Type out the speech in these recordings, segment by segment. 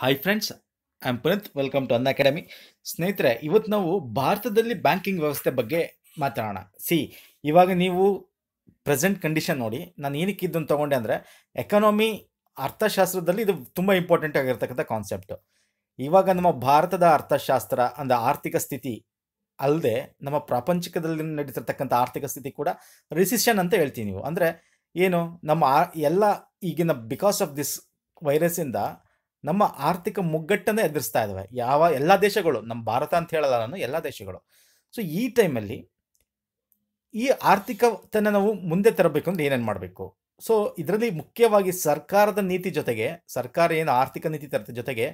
hi friends I am Puneet welcome to Unacademy ಸ್ನೇಹಿತರೆ ಇವತ್ತು ನಾವು ಭಾರತದಲ್ಲಿ ಬ್ಯಾಂಕಿಂಗ್ ವ್ಯವಸ್ಥೆ ಬಗ್ಗೆ ಮಾತಾಡೋಣ ಸಿ ಇವಾಗ ನೀವು ಪ್ರೆಸೆಂಟ್ ಕಂಡೀಷನ್ ನೋಡಿ ನಾನು ಏನಕ್ಕೆ ಇದನ್ನು ತೊಗೊಂಡೆ ಅಂದರೆ ಎಕನಾಮಿ ಅರ್ಥಶಾಸ್ತ್ರದಲ್ಲಿ ಇದು ತುಂಬ ಇಂಪಾರ್ಟೆಂಟ್ ಆಗಿರ್ತಕ್ಕಂಥ ಕಾನ್ಸೆಪ್ಟು ಇವಾಗ ನಮ್ಮ ಭಾರತದ ಅರ್ಥಶಾಸ್ತ್ರ ಅಂದರೆ ಆರ್ಥಿಕ ಸ್ಥಿತಿ ಅಲ್ಲದೆ ನಮ್ಮ ಪ್ರಾಪಂಚಿಕದಲ್ಲಿ ನಡೀತಿರ್ತಕ್ಕಂಥ ಆರ್ಥಿಕ ಸ್ಥಿತಿ ಕೂಡ ರಿಸಿಷನ್ ಅಂತ ಹೇಳ್ತೀವಿ ನೀವು ಅಂದರೆ ಏನು ನಮ್ಮ ಆ ಎಲ್ಲ ಈಗಿನ ಬಿಕಾಸ್ ಆಫ್ ದಿಸ್ ವೈರಸ್ಸಿಂದ ನಮ್ಮ ಆರ್ಥಿಕ ಮುಗ್ಗಟ್ಟನ್ನು ಎದುರಿಸ್ತಾ ಇದ್ದಾವೆ ಯಾವ ಎಲ್ಲ ದೇಶಗಳು ನಮ್ಮ ಭಾರತ ಅಂತ ಹೇಳಲ್ಲ ನಾನು ಎಲ್ಲ ದೇಶಗಳು ಸೊ ಈ ಟೈಮಲ್ಲಿ ಈ ಆರ್ಥಿಕತನ ನಾವು ಮುಂದೆ ತರಬೇಕು ಅಂದ್ರೆ ಏನೇನು ಮಾಡಬೇಕು ಸೊ ಇದರಲ್ಲಿ ಮುಖ್ಯವಾಗಿ ಸರ್ಕಾರದ ನೀತಿ ಜೊತೆಗೆ ಸರ್ಕಾರ ಏನು ಆರ್ಥಿಕ ನೀತಿ ತರತ್ತೆ ಜೊತೆಗೆ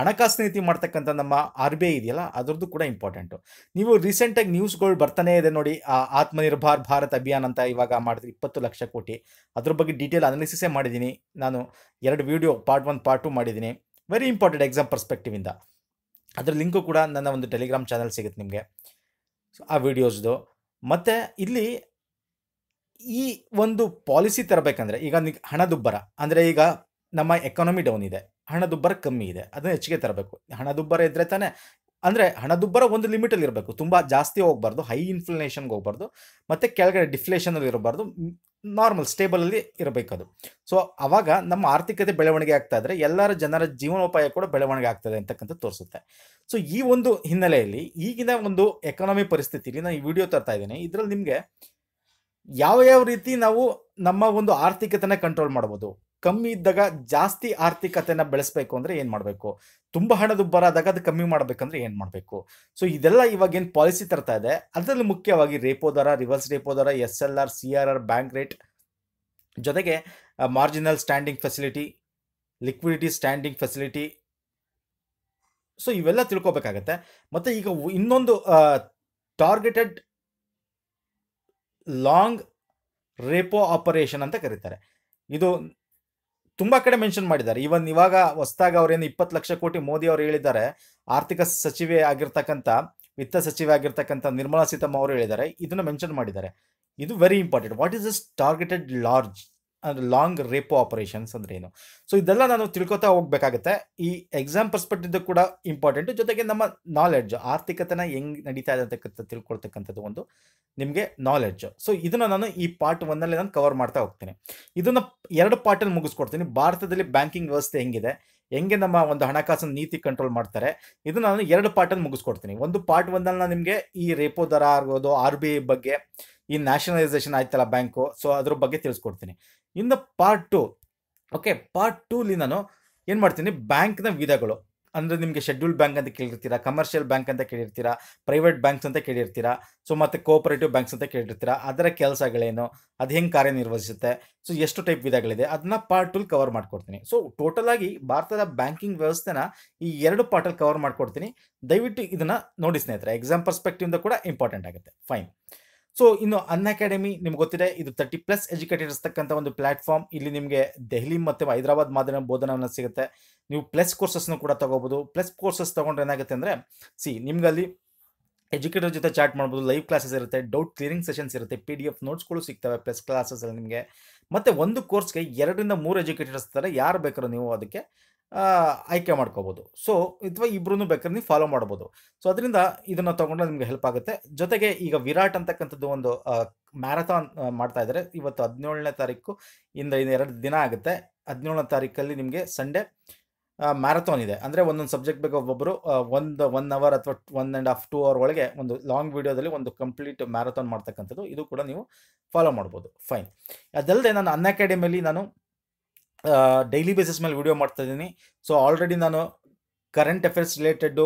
ಹಣಕಾಸು ನೀತಿ ಮಾಡ್ತಕ್ಕಂಥ ನಮ್ಮ ಆರ್ ಬಿ ಐ ಇದೆಯಲ್ಲ ಅದರದ್ದು ಕೂಡ ಇಂಪಾರ್ಟೆಂಟು ನೀವು ರೀಸೆಂಟಾಗಿ ನ್ಯೂಸ್ಗಳು ಬರ್ತಾನೆ ಇದೆ ನೋಡಿ ಆ ಆತ್ಮನಿರ್ಭರ್ ಭಾರತ್ ಅಭಿಯಾನ್ ಅಂತ ಇವಾಗ ಮಾಡಿದ್ರೆ ಇಪ್ಪತ್ತು ಲಕ್ಷ ಕೋಟಿ ಅದ್ರ ಬಗ್ಗೆ ಡೀಟೇಲ್ ಅನಾಲಿಸಿಸೇ ಮಾಡಿದ್ದೀನಿ ನಾನು ಎರಡು video part one part two ಮಾಡಿದ್ದೀನಿ ವೆರಿ ಇಂಪಾರ್ಟೆಂಟ್ ಎಕ್ಸಾಮ್ ಪರ್ಸ್ಪೆಕ್ಟಿವಿಂದ ಅದ್ರ ಲಿಂಕು ಕೂಡ ನನ್ನ ಒಂದು ಟೆಲಿಗ್ರಾಮ್ ಚಾನಲ್ ಸಿಗುತ್ತೆ ನಿಮಗೆ ಆ ವಿಡಿಯೋಸ್ದು ಮತ್ತು ಇಲ್ಲಿ ಈ ಒಂದು ಪಾಲಿಸಿ ತರಬೇಕಂದ್ರೆ ಈಗ ಹಣದುಬ್ಬರ ಅಂದರೆ ಈಗ ನಮ್ಮ ಎಕಾನಮಿ ಡೌನ್ ಇದೆ ಹಣದುಬ್ಬರ ಕಮ್ಮಿ ಇದೆ ಅದನ್ನ ಹೆಚ್ಚಿಗೆ ತರಬೇಕು ಹಣದುಬ್ಬರ ಇದ್ದರೆ ತಾನೇ ಅಂದರೆ ಹಣದುಬ್ಬರ ಒಂದು ಲಿಮಿಟಲ್ಲಿ ಇರಬೇಕು ತುಂಬ ಜಾಸ್ತಿ ಹೋಗಬಾರ್ದು ಹೈ ಇನ್ಫ್ಲೇಷನ್ಗೆ ಹೋಗಬಾರ್ದು ಮತ್ತು ಕೆಳಗಡೆ ಡಿಫ್ಲೇಷನಲ್ಲಿ ಇರಬಾರ್ದು ನಾರ್ಮಲ್ ಸ್ಟೇಬಲಲ್ಲಿ ಇರಬೇಕದು ಸೊ ಆವಾಗ ನಮ್ಮ ಆರ್ಥಿಕತೆ ಬೆಳವಣಿಗೆ ಆಗ್ತಾ ಇದ್ರೆ ಎಲ್ಲರ ಜನರ ಜೀವನೋಪಾಯ ಕೂಡ ಬೆಳವಣಿಗೆ ಆಗ್ತದೆ ಅಂತಕ್ಕಂಥ ತೋರಿಸುತ್ತೆ ಸೊ ಈ ಒಂದು ಹಿನ್ನೆಲೆಯಲ್ಲಿ ಈಗಿನ ಒಂದು ಎಕಾನಮಿ ಪರಿಸ್ಥಿತಿಯಲ್ಲಿ ನಾನು ಈ ವಿಡಿಯೋ ತರ್ತಾ ಇದ್ದೀನಿ ಇದರಲ್ಲಿ ನಿಮಗೆ ಯಾವ ಯಾವ ರೀತಿ ನಾವು ನಮ್ಮ ಒಂದು ಆರ್ಥಿಕತೆನ ಕಂಟ್ರೋಲ್ ಮಾಡ್ಬೋದು ಕಮ್ಮಿ ಇದ್ದಾಗ ಜಾಸ್ತಿ ಆರ್ಥಿಕತೆನ ಬೆಳೆಸಬೇಕು ಅಂದ್ರೆ ಏನು ಮಾಡಬೇಕು ತುಂಬಾ ಹಣದುಬ್ಬರ ಆದಾಗ ಅದು ಕಮ್ಮಿ ಮಾಡ್ಬೇಕಂದ್ರೆ ಏನು ಮಾಡಬೇಕು ಸೊ ಇದೆಲ್ಲ ಇವಾಗ ಏನ್ ಪಾಲಿಸಿ ತರ್ತಾ ಇದೆ ಅದರಲ್ಲಿ ಮುಖ್ಯವಾಗಿ ರೇಪೋ ದರ ರಿವರ್ಸ್ ರೇಪೋ ದರ S L R C R R bank rate ಜೊತೆಗೆ marginal standing facility liquidity standing facility so ಇವೆಲ್ಲ ತಿಳ್ಕೊಬೇಕಾಗತ್ತೆ ಮತ್ತೆ ಈಗ ಇನ್ನೊಂದು ಟಾರ್ಗೆಟೆಡ್ ಲಾಂಗ್ ರೇಪೋ ಆಪರೇಷನ್ ಅಂತ ಕರೀತಾರೆ ಇದು ತುಂಬ ಕಡೆ ಮೆನ್ಷನ್ ಮಾಡಿದ್ದಾರೆ ಇವನ್ ಇವಾಗ ಹೊಸ್ದಾಗ ಅವ್ರೇನು ಇಪ್ಪತ್ತು ಲಕ್ಷ ಕೋಟಿ ಮೋದಿ ಅವರು ಹೇಳಿದ್ದಾರೆ ಆರ್ಥಿಕ ಸಚಿವೆ ಆಗಿರ್ತಕ್ಕಂಥ ವಿತ್ತ ಸಚಿವೆ ಆಗಿರ್ತಕ್ಕಂಥ ನಿರ್ಮಲಾ ಸೀತಾರಾಮನ್ ಅವರು ಹೇಳಿದ್ದಾರೆ ಇದನ್ನು ಮೆನ್ಷನ್ ಮಾಡಿದ್ದಾರೆ ಇದು very important what is this targeted large ಅಂದರೆ ಲಾಂಗ್ ರೇಪೋ ಆಪರೇಷನ್ಸ್ ಅಂದ್ರೆ ಏನು ಸೊ ಇದೆಲ್ಲ ನಾನು ತಿಳ್ಕೊತಾ ಹೋಗ್ಬೇಕಾಗತ್ತೆ ಈ ಎಕ್ಸಾಮ್ ಪರ್ಸ್ಪೆಕ್ಟಿವ್ ಕೂಡ ಇಂಪಾರ್ಟೆಂಟ್ ಜೊತೆಗೆ ನಮ್ಮ ನಾಲೆಡ್ಜ್ ಆರ್ಥಿಕತೆನ ಹೆಂಗೆ ನಡೀತಾ ಇದೆ ಅಂತ ತಿಳ್ಕೊಳ್ತಕ್ಕಂಥದ್ದು ಒಂದು ನಿಮಗೆ ನಾಲೆಡ್ಜ್ ಸೊ ಇದನ್ನು ನಾನು ಈ ಪಾರ್ಟ್ ಒಂದಲ್ಲೇ ನಾನು ಕವರ್ ಮಾಡ್ತಾ ಹೋಗ್ತೀನಿ ಇದನ್ನು ಎರಡು ಪಾರ್ಟಲ್ಲಿ ಮುಗಿಸ್ಕೊಡ್ತೀನಿ ಭಾರತದಲ್ಲಿ ಬ್ಯಾಂಕಿಂಗ್ ವ್ಯವಸ್ಥೆ ಹೆಂಗಿದೆ ಹೆಂಗೆ ನಮ್ಮ ಒಂದು ಹಣಕಾಸಿನ ನೀತಿ ಕಂಟ್ರೋಲ್ ಮಾಡ್ತಾರೆ ಇದು ನಾನು ಎರಡು ಪಾರ್ಟಲ್ಲಿ ಮುಗಿಸ್ಕೊಡ್ತೀನಿ ಒಂದು ಪಾರ್ಟ್ ಒಂದಲ್ಲಿ ನಾನು ನಿಮಗೆ ಈ ರೇಪೋ ದರ ಆಗ್ಬೋದು ಆರ್ ಬಿ ಐ ಬಗ್ಗೆ ಈ ನ್ಯಾಷನಲೈಸೇಷನ್ ಆಯ್ತಲ್ಲ ಬ್ಯಾಂಕು ಸೊ ಅದ್ರ ಬಗ್ಗೆ ತಿಳಿಸ್ಕೊಡ್ತೀನಿ in the part two okay part ಟೂಲಿ ನಾನು ಏನು ಮಾಡ್ತೀನಿ ಬ್ಯಾಂಕ್ನ ವಿಧಗಳು ಅಂದರೆ ನಿಮಗೆ ಶೆಡ್ಯೂಲ್ ಬ್ಯಾಂಕ್ ಅಂತ ಕೇಳಿರ್ತೀರಾ ಕಮರ್ಷಿಯಲ್ ಬ್ಯಾಂಕ್ ಅಂತ ಕೇಳಿರ್ತೀರಾ ಪ್ರೈವೇಟ್ ಬ್ಯಾಂಕ್ಸ್ ಅಂತ ಕೇಳಿರ್ತೀರಾ ಸೊ ಮತ್ತು ಕೋಆಪರೇಟಿವ್ ಬ್ಯಾಂಕ್ಸ್ ಅಂತ ಕೇಳಿರ್ತೀರಾ ಅದರ ಕೆಲಸಗಳೇನು ಅದು ಹೆಂಗೆ ಕಾರ್ಯನಿರ್ವಹಿಸುತ್ತೆ ಸೊ ಎಷ್ಟು ಟೈಪ್ ವಿಧಗಳಿದೆ ಅದನ್ನ ಪಾರ್ಟ್ ಟೂಲ್ ಕವರ್ ಮಾಡ್ಕೊಡ್ತೀನಿ ಸೊ ಟೋಟಲ್ ಆಗಿ ಭಾರತದ ಬ್ಯಾಂಕಿಂಗ್ ವ್ಯವಸ್ಥೆನ ಈ ಎರಡು ಪಾರ್ಟಲ್ಲಿ ಕವರ್ ಮಾಡ್ಕೊಡ್ತೀನಿ ದಯವಿಟ್ಟು ಇದನ್ನು ನೋಡಿ ಸ್ನೇಹಿತರೆ ಎಕ್ಸಾಮ್ ಇಂದ ಕೂಡ ಇಂಪಾರ್ಟೆಂಟ್ ಆಗುತ್ತೆ ಫೈನ್ ಸೊ ಇನ್ನು ಅನ್ ಅಕಾಡೆಮಿ ನಿಮ್ಗೆ ಗೊತ್ತಿದೆ ಇದು ತರ್ಟಿ ಪ್ಲಸ್ ಎಜುಕೇಟೆಡ್ ಇರ್ತಕ್ಕಂಥ ಒಂದು ಪ್ಲಾಟ್ಫಾರ್ಮ್ ಇಲ್ಲಿ ನಿಮಗೆ ದೆಹಲಿ ಮತ್ತು ಹೈದರಾಬಾದ್ ಮಾದರಿಯ ಬೋಧನವನ್ನು ಸಿಗುತ್ತೆ ನೀವು ಪ್ಲಸ್ ಕೋರ್ಸಸ್ನು ಕೂಡ ತಗೋಬೋದು ಪ್ಲಸ್ ಕೋರ್ಸಸ್ ತೊಗೊಂಡ್ರೆ ಏನಾಗುತ್ತೆ ಅಂದರೆ ಸಿ ಅಲ್ಲಿ ಎಜುಕೇಟರ್ ಜೊತೆ ಚಾಟ್ ಮಾಡ್ಬೋದು ಲೈವ್ ಕ್ಲಾಸಸ್ ಇರುತ್ತೆ ಡೌಟ್ ಕ್ಲಿಯರಿಂಗ್ ಸೆಷನ್ಸ್ ಇರುತ್ತೆ ಪಿ ಡಿ ಎಫ್ ನೋಟ್ಸ್ಗಳು ಸಿಗ್ತವೆ ಪ್ಲಸ್ ಕ್ಲಾಸಸ್ ಅಲ್ಲಿ ನಿಮಗೆ ಮತ್ತು ಒಂದು ಕೋರ್ಸ್ಗೆ ಎರಡರಿಂದ ಮೂರು ಎಜುಕೇಟರ್ಸ್ ಥರ ಯಾರು ಬೇಕಾದ್ರೂ ನೀವು ಅದಕ್ಕೆ ಆಯ್ಕೆ ಮಾಡ್ಕೋಬೋದು ಸೊ ಅಥವಾ ಇಬ್ಬರೂ ಬೇಕಾದ್ರೆ ನೀವು ಫಾಲೋ ಮಾಡ್ಬೋದು ಸೊ ಅದರಿಂದ ಇದನ್ನು ತೊಗೊಂಡ್ರೆ ನಿಮಗೆ ಹೆಲ್ಪ್ ಆಗುತ್ತೆ ಜೊತೆಗೆ ಈಗ ವಿರಾಟ್ ಅಂತಕ್ಕಂಥದ್ದು ಒಂದು ಮ್ಯಾರಥಾನ್ ಮಾಡ್ತಾ ಇದ್ದಾರೆ ಇವತ್ತು ಹದಿನೇಳನೇ ತಾರೀಕು ಇಂದ ಎರಡು ದಿನ ಆಗುತ್ತೆ ಹದಿನೇಳನೇ ತಾರೀಕಲ್ಲಿ ನಿಮಗೆ ಸಂಡೇ ಮ್ಯಾರಥಾನ್ ಇದೆ ಅಂದರೆ ಒಂದೊಂದು ಸಬ್ಜೆಕ್ಟ್ ಬೇಕು ಒಬ್ಬೊಬ್ಬರು ಒಂದು ಒನ್ ಅವರ್ ಅಥವಾ one and half two hour ಒಳಗೆ ಒಂದು ಲಾಂಗ್ ವೀಡಿಯೋದಲ್ಲಿ ಒಂದು ಕಂಪ್ಲೀಟ್ ಮ್ಯಾರಥಾನ್ ಮಾಡ್ತಕ್ಕಂಥದ್ದು ಇದು ಕೂಡ ನೀವು ಫಾಲೋ ಮಾಡ್ಬೋದು ಫೈನ್ ಅದಲ್ಲದೆ ನಾನು ಅನ್ ಅಕಾಡೆಮಿಯಲ್ಲಿ ನಾನು ಡೈಲಿ ಬೇಸಿಸ್ ಮೇಲೆ ವಿಡಿಯೋ ಮಾಡ್ತಾ ಇದ್ದೀನಿ ಸೊ ಆಲ್ರೆಡಿ ನಾನು ಕರೆಂಟ್ ಅಫೇರ್ಸ್ ರಿಲೇಟೆಡ್ಡು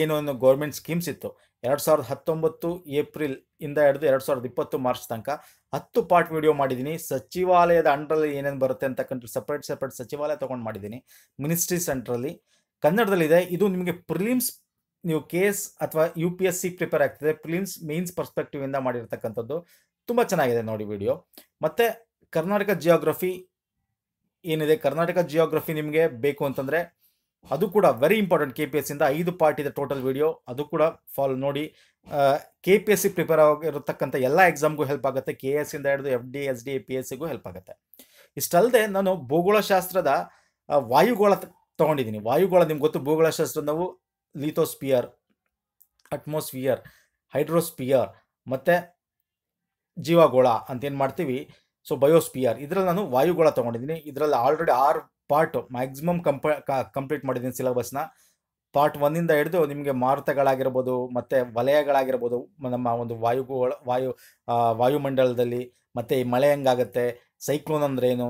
ಏನೋ ಗೌರ್ಮೆಂಟ್ ಸ್ಕೀಮ್ಸ್ ಇತ್ತು ಎರಡು ಸಾವಿರದ ಹತ್ತೊಂಬತ್ತು ಏಪ್ರಿಲ್ ಇಂದ ಹಿಡಿದು ಎರಡು ಸಾವಿರದ ಇಪ್ಪತ್ತು ಮಾರ್ಚ್ ತನಕ ಹತ್ತು ಪಾರ್ಟ್ ವಿಡಿಯೋ ಮಾಡಿದ್ದೀನಿ ಸಚಿವಾಲಯದ ಅಂಡ್ರಲ್ಲಿ ಏನೇನು ಬರುತ್ತೆ ಅಂತಕ್ಕಂಥ ಸಪ್ರೇಟ್ ಸಪ್ರೇಟ್ ಸಚಿವಾಲಯ ತೊಗೊಂಡು ಮಾಡಿದ್ದೀನಿ ಮಿನಿಸ್ಟ್ರಿ ಸೆಂಟ್ರಲ್ಲಿ ಕನ್ನಡದಲ್ಲಿದೆ ಇದು ನಿಮಗೆ ಪ್ರಿಲಿಮ್ಸ್ ನೀವು ಕೆ ಎಸ್ ಅಥವಾ U P S C prepare ಆಗ್ತಿದೆ ಪ್ರಿಲಿಮ್ಸ್ ಮೀನ್ಸ್ ಪರ್ಸ್ಪೆಕ್ಟಿವ್ ಇಂದ ಮಾಡಿರ್ತಕ್ಕಂಥದ್ದು ತುಂಬ ಚೆನ್ನಾಗಿದೆ ನೋಡಿ ವಿಡಿಯೋ ಮತ್ತು ಕರ್ನಾಟಕ ಜಿಯೋಗ್ರಫಿ ಏನಿದೆ ಕರ್ನಾಟಕ ಜಿಯೋಗ್ರಫಿ ನಿಮಗೆ ಬೇಕು ಅಂತಂದರೆ ಅದು ಕೂಡ very important K P S ಇಂದ ಐದು ಪಾರ್ಟ್ ಇದೆ ಟೋಟಲ್ ವಿಡಿಯೋ ಅದು ಕೂಡ ಫಾಲೋ ನೋಡಿ K P S C prepare ಆಗಿರತಕ್ಕಂಥ ಎಲ್ಲ ಎಕ್ಸಾಮ್ಗೂ ಹೆಲ್ಪ್ ಆಗುತ್ತೆ ಕೆ ಎಸ್ ಇಂದ ಹಿಡಿದು F D S D P S ಸಿಗೂ ಹೆಲ್ಪ್ ಆಗುತ್ತೆ ಇಷ್ಟಲ್ಲದೆ ನಾನು ಭೂಗೋಳಶಾಸ್ತ್ರದ ವಾಯುಗೋಳ ತೊಗೊಂಡಿದ್ದೀನಿ ವಾಯುಗೋಳ ನಿಮ್ಗೆ ಗೊತ್ತು ಭೂಗೋಳಶಾಸ್ತ್ರ ನಾವು ಲಿಥೋಸ್ಪಿಯರ್ ಅಟ್ಮೋಸ್ಫಿಯರ್ ಹೈಡ್ರೋಸ್ಪಿಯರ್ ಮತ್ತು ಜೀವಗೋಳ ಅಂತ ಏನು ಮಾಡ್ತೀವಿ ಸೊ ಬಯೋಸ್ಪಿಯರ್ ಇದರಲ್ಲಿ ನಾನು ವಾಯುಗೋಳ ತೊಗೊಂಡಿದ್ದೀನಿ ಇದರಲ್ಲಿ ಆಲ್ರೆಡಿ ಆರು ಪಾರ್ಟ್ ಮ್ಯಾಕ್ಸಿಮಮ್ ಕಂಪ ಕಂಪ್ಲೀಟ್ ಮಾಡಿದ್ದೀನಿ ಸಿಲೆಬಸ್ನ ಪಾರ್ಟ್ ಒನ್ನಿಂದ ಹಿಡಿದು ನಿಮಗೆ ಮಾರುತಗಳಾಗಿರ್ಬೋದು ಮತ್ತು ವಲಯಗಳಾಗಿರ್ಬೋದು ನಮ್ಮ ಒಂದು ವಾಯುಗೋಳ ವಾಯು ವಾಯುಮಂಡಲದಲ್ಲಿ ಮತ್ತು ಈ ಮಳೆ ಹೆಂಗಾಗುತ್ತೆ ಸೈಕ್ಲೋನ್ ಅಂದ್ರೇನು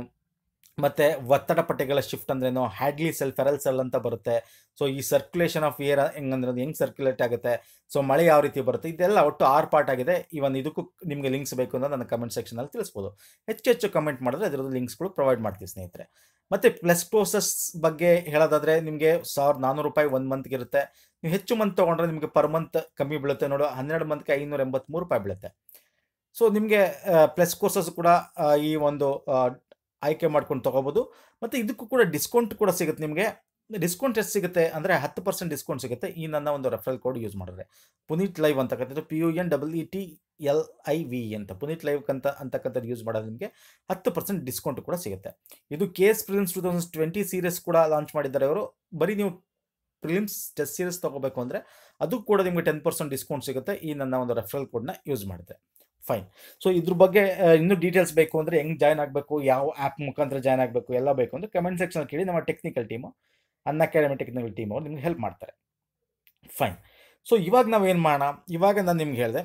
ಮತ್ತು ಒತ್ತಡ ಪಟ್ಟಿಗಳ ಶಿಫ್ಟ್ ಅಂದ್ರೇನು ಹ್ಯಾಡ್ಲಿ ಸೆಲ್ ಫೆರಲ್ ಸೆಲ್ ಅಂತ ಬರುತ್ತೆ ಸೊ ಈ ಸರ್ಕ್ಯುಲೇಷನ್ ಆಫ್ ಏರ್ ಹೆಂಗಂದ್ರೆ ಹೆಂಗೆ ಸರ್ಕ್ಯುಲೇಟ್ ಆಗುತ್ತೆ ಸೊ ಮಳೆ ಯಾವ ರೀತಿ ಬರುತ್ತೆ ಇದೆಲ್ಲ ಒಟ್ಟು ಆರ್ ಪಾರ್ಟ್ ಆಗಿದೆ ಒಂದು ಇದಕ್ಕೂ ನಿಮಗೆ ಲಿಂಕ್ಸ್ ಬೇಕು ಅಂತ ನನ್ನ ಕಮೆಂಟ್ ಸೆಕ್ಷನಲ್ಲಿ ತಿಳಿಸ್ಬೋದು ಹೆಚ್ಚು ಹೆಚ್ಚು ಕಮೆಂಟ್ ಮಾಡಿದ್ರೆ ಅದರದ್ದು ಲಿಂಕ್ಸ್ಗಳು ಪ್ರೊವೈಡ್ ಮಾಡ್ತೀವಿ ಸ್ನೇಹಿತರೆ ಮತ್ತು ಪ್ಲಸ್ ಕೋರ್ಸಸ್ ಬಗ್ಗೆ ಹೇಳೋದಾದರೆ ನಿಮಗೆ ಸಾವಿರದ ನಾನ್ನೂರು ರೂಪಾಯಿ ಒಂದು ಮಂತ್ಗೆ ಇರುತ್ತೆ ನೀವು ಹೆಚ್ಚು ಮಂತ್ ತೊಗೊಂಡ್ರೆ ನಿಮಗೆ ಪರ್ ಮಂತ್ ಕಮ್ಮಿ ಬೀಳುತ್ತೆ ನೋಡು ಹನ್ನೆರಡು ಮಂತ್ಗೆ ಐನೂರ ಎಂಬತ್ತ್ಮೂರು ರೂಪಾಯಿ ಬೀಳುತ್ತೆ ಸೊ ನಿಮಗೆ ಪ್ಲಸ್ ಕೋರ್ಸಸ್ ಕೂಡ ಈ ಒಂದು ಆಯ್ಕೆ ಮಾಡ್ಕೊಂಡು ತೊಗೋಬೋದು ಮತ್ತು ಇದಕ್ಕೂ ಕೂಡ ಡಿಸ್ಕೌಂಟ್ ಕೂಡ ಸಿಗುತ್ತೆ ನಿಮಗೆ ಡಿಸ್ಕೌಂಟ್ ಎಷ್ಟು ಸಿಗುತ್ತೆ ಅಂದರೆ ಹತ್ತು ಪರ್ಸೆಂಟ್ ಡಿಸ್ಕೌಂಟ್ ಸಿಗುತ್ತೆ ಈ ನನ್ನ ಒಂದು ರೆಫರಲ್ ಕೋಡ್ ಯೂಸ್ ಮಾಡಿದ್ರೆ ಪುನೀತ್ ಲೈವ್ ಅಂತಕ್ಕಂಥದ್ದು P U N W E T L I V ಅಂತ ಪುನೀತ್ ಲೈವ್ ಅಂತ ಅಂತಕ್ಕಂಥದ್ದು ಯೂಸ್ ಮಾಡೋದು ನಿಮಗೆ ಹತ್ತು ಪರ್ಸೆಂಟ್ ಡಿಸ್ಕೌಂಟ್ ಕೂಡ ಸಿಗುತ್ತೆ ಇದು K S prelims two thousand twenty series ಕೂಡ ಲಾಂಚ್ ಮಾಡಿದ್ದಾರೆ ಅವರು ಬರೀ ನೀವು ಪ್ರಿಲಿಮ್ಸ್ ಟೆಸ್ಟ್ ಸೀರೀಸ್ ತಗೋಬೇಕು ಅಂದರೆ ಅದು ಕೂಡ ನಿಮಗೆ ಟೆನ್ ಪರ್ಸೆಂಟ್ ಡಿಸ್ಕೌಂಟ್ ಸಿಗುತ್ತೆ ಈ ನನ್ನ ಒಂದು ರೆಫರಲ್ ಕೋಡ್ನ ಯೂಸ್ ಮಾಡಿದೆ ಫೈನ್ ಸೊ ಇದ್ರ ಬಗ್ಗೆ ಇನ್ನೂ ಡೀಟೇಲ್ಸ್ ಬೇಕು ಅಂದರೆ ಹೆಂಗೆ ಜಾಯ್ನ್ ಆಗಬೇಕು ಯಾವ ಆ್ಯಪ್ ಮುಖಾಂತರ ಜಾಯ್ನ್ ಆಗಬೇಕು ಎಲ್ಲ ಬೇಕು ಅಂದರೆ ಕಮೆಂಟ್ ಸೆಕ್ಷನ್ ಕೇಳಿ ನಮ್ಮ technical team Unacademy technical team ಅವರು ನಿಮ್ಗೆ ಹೆಲ್ಪ್ ಮಾಡ್ತಾರೆ ಫೈನ್ ಸೊ ಇವಾಗ ನಾವೇನು ಮಾಡೋಣ ಇವಾಗ ನಾನು ನಿಮ್ಗೆ ಹೇಳಿದೆ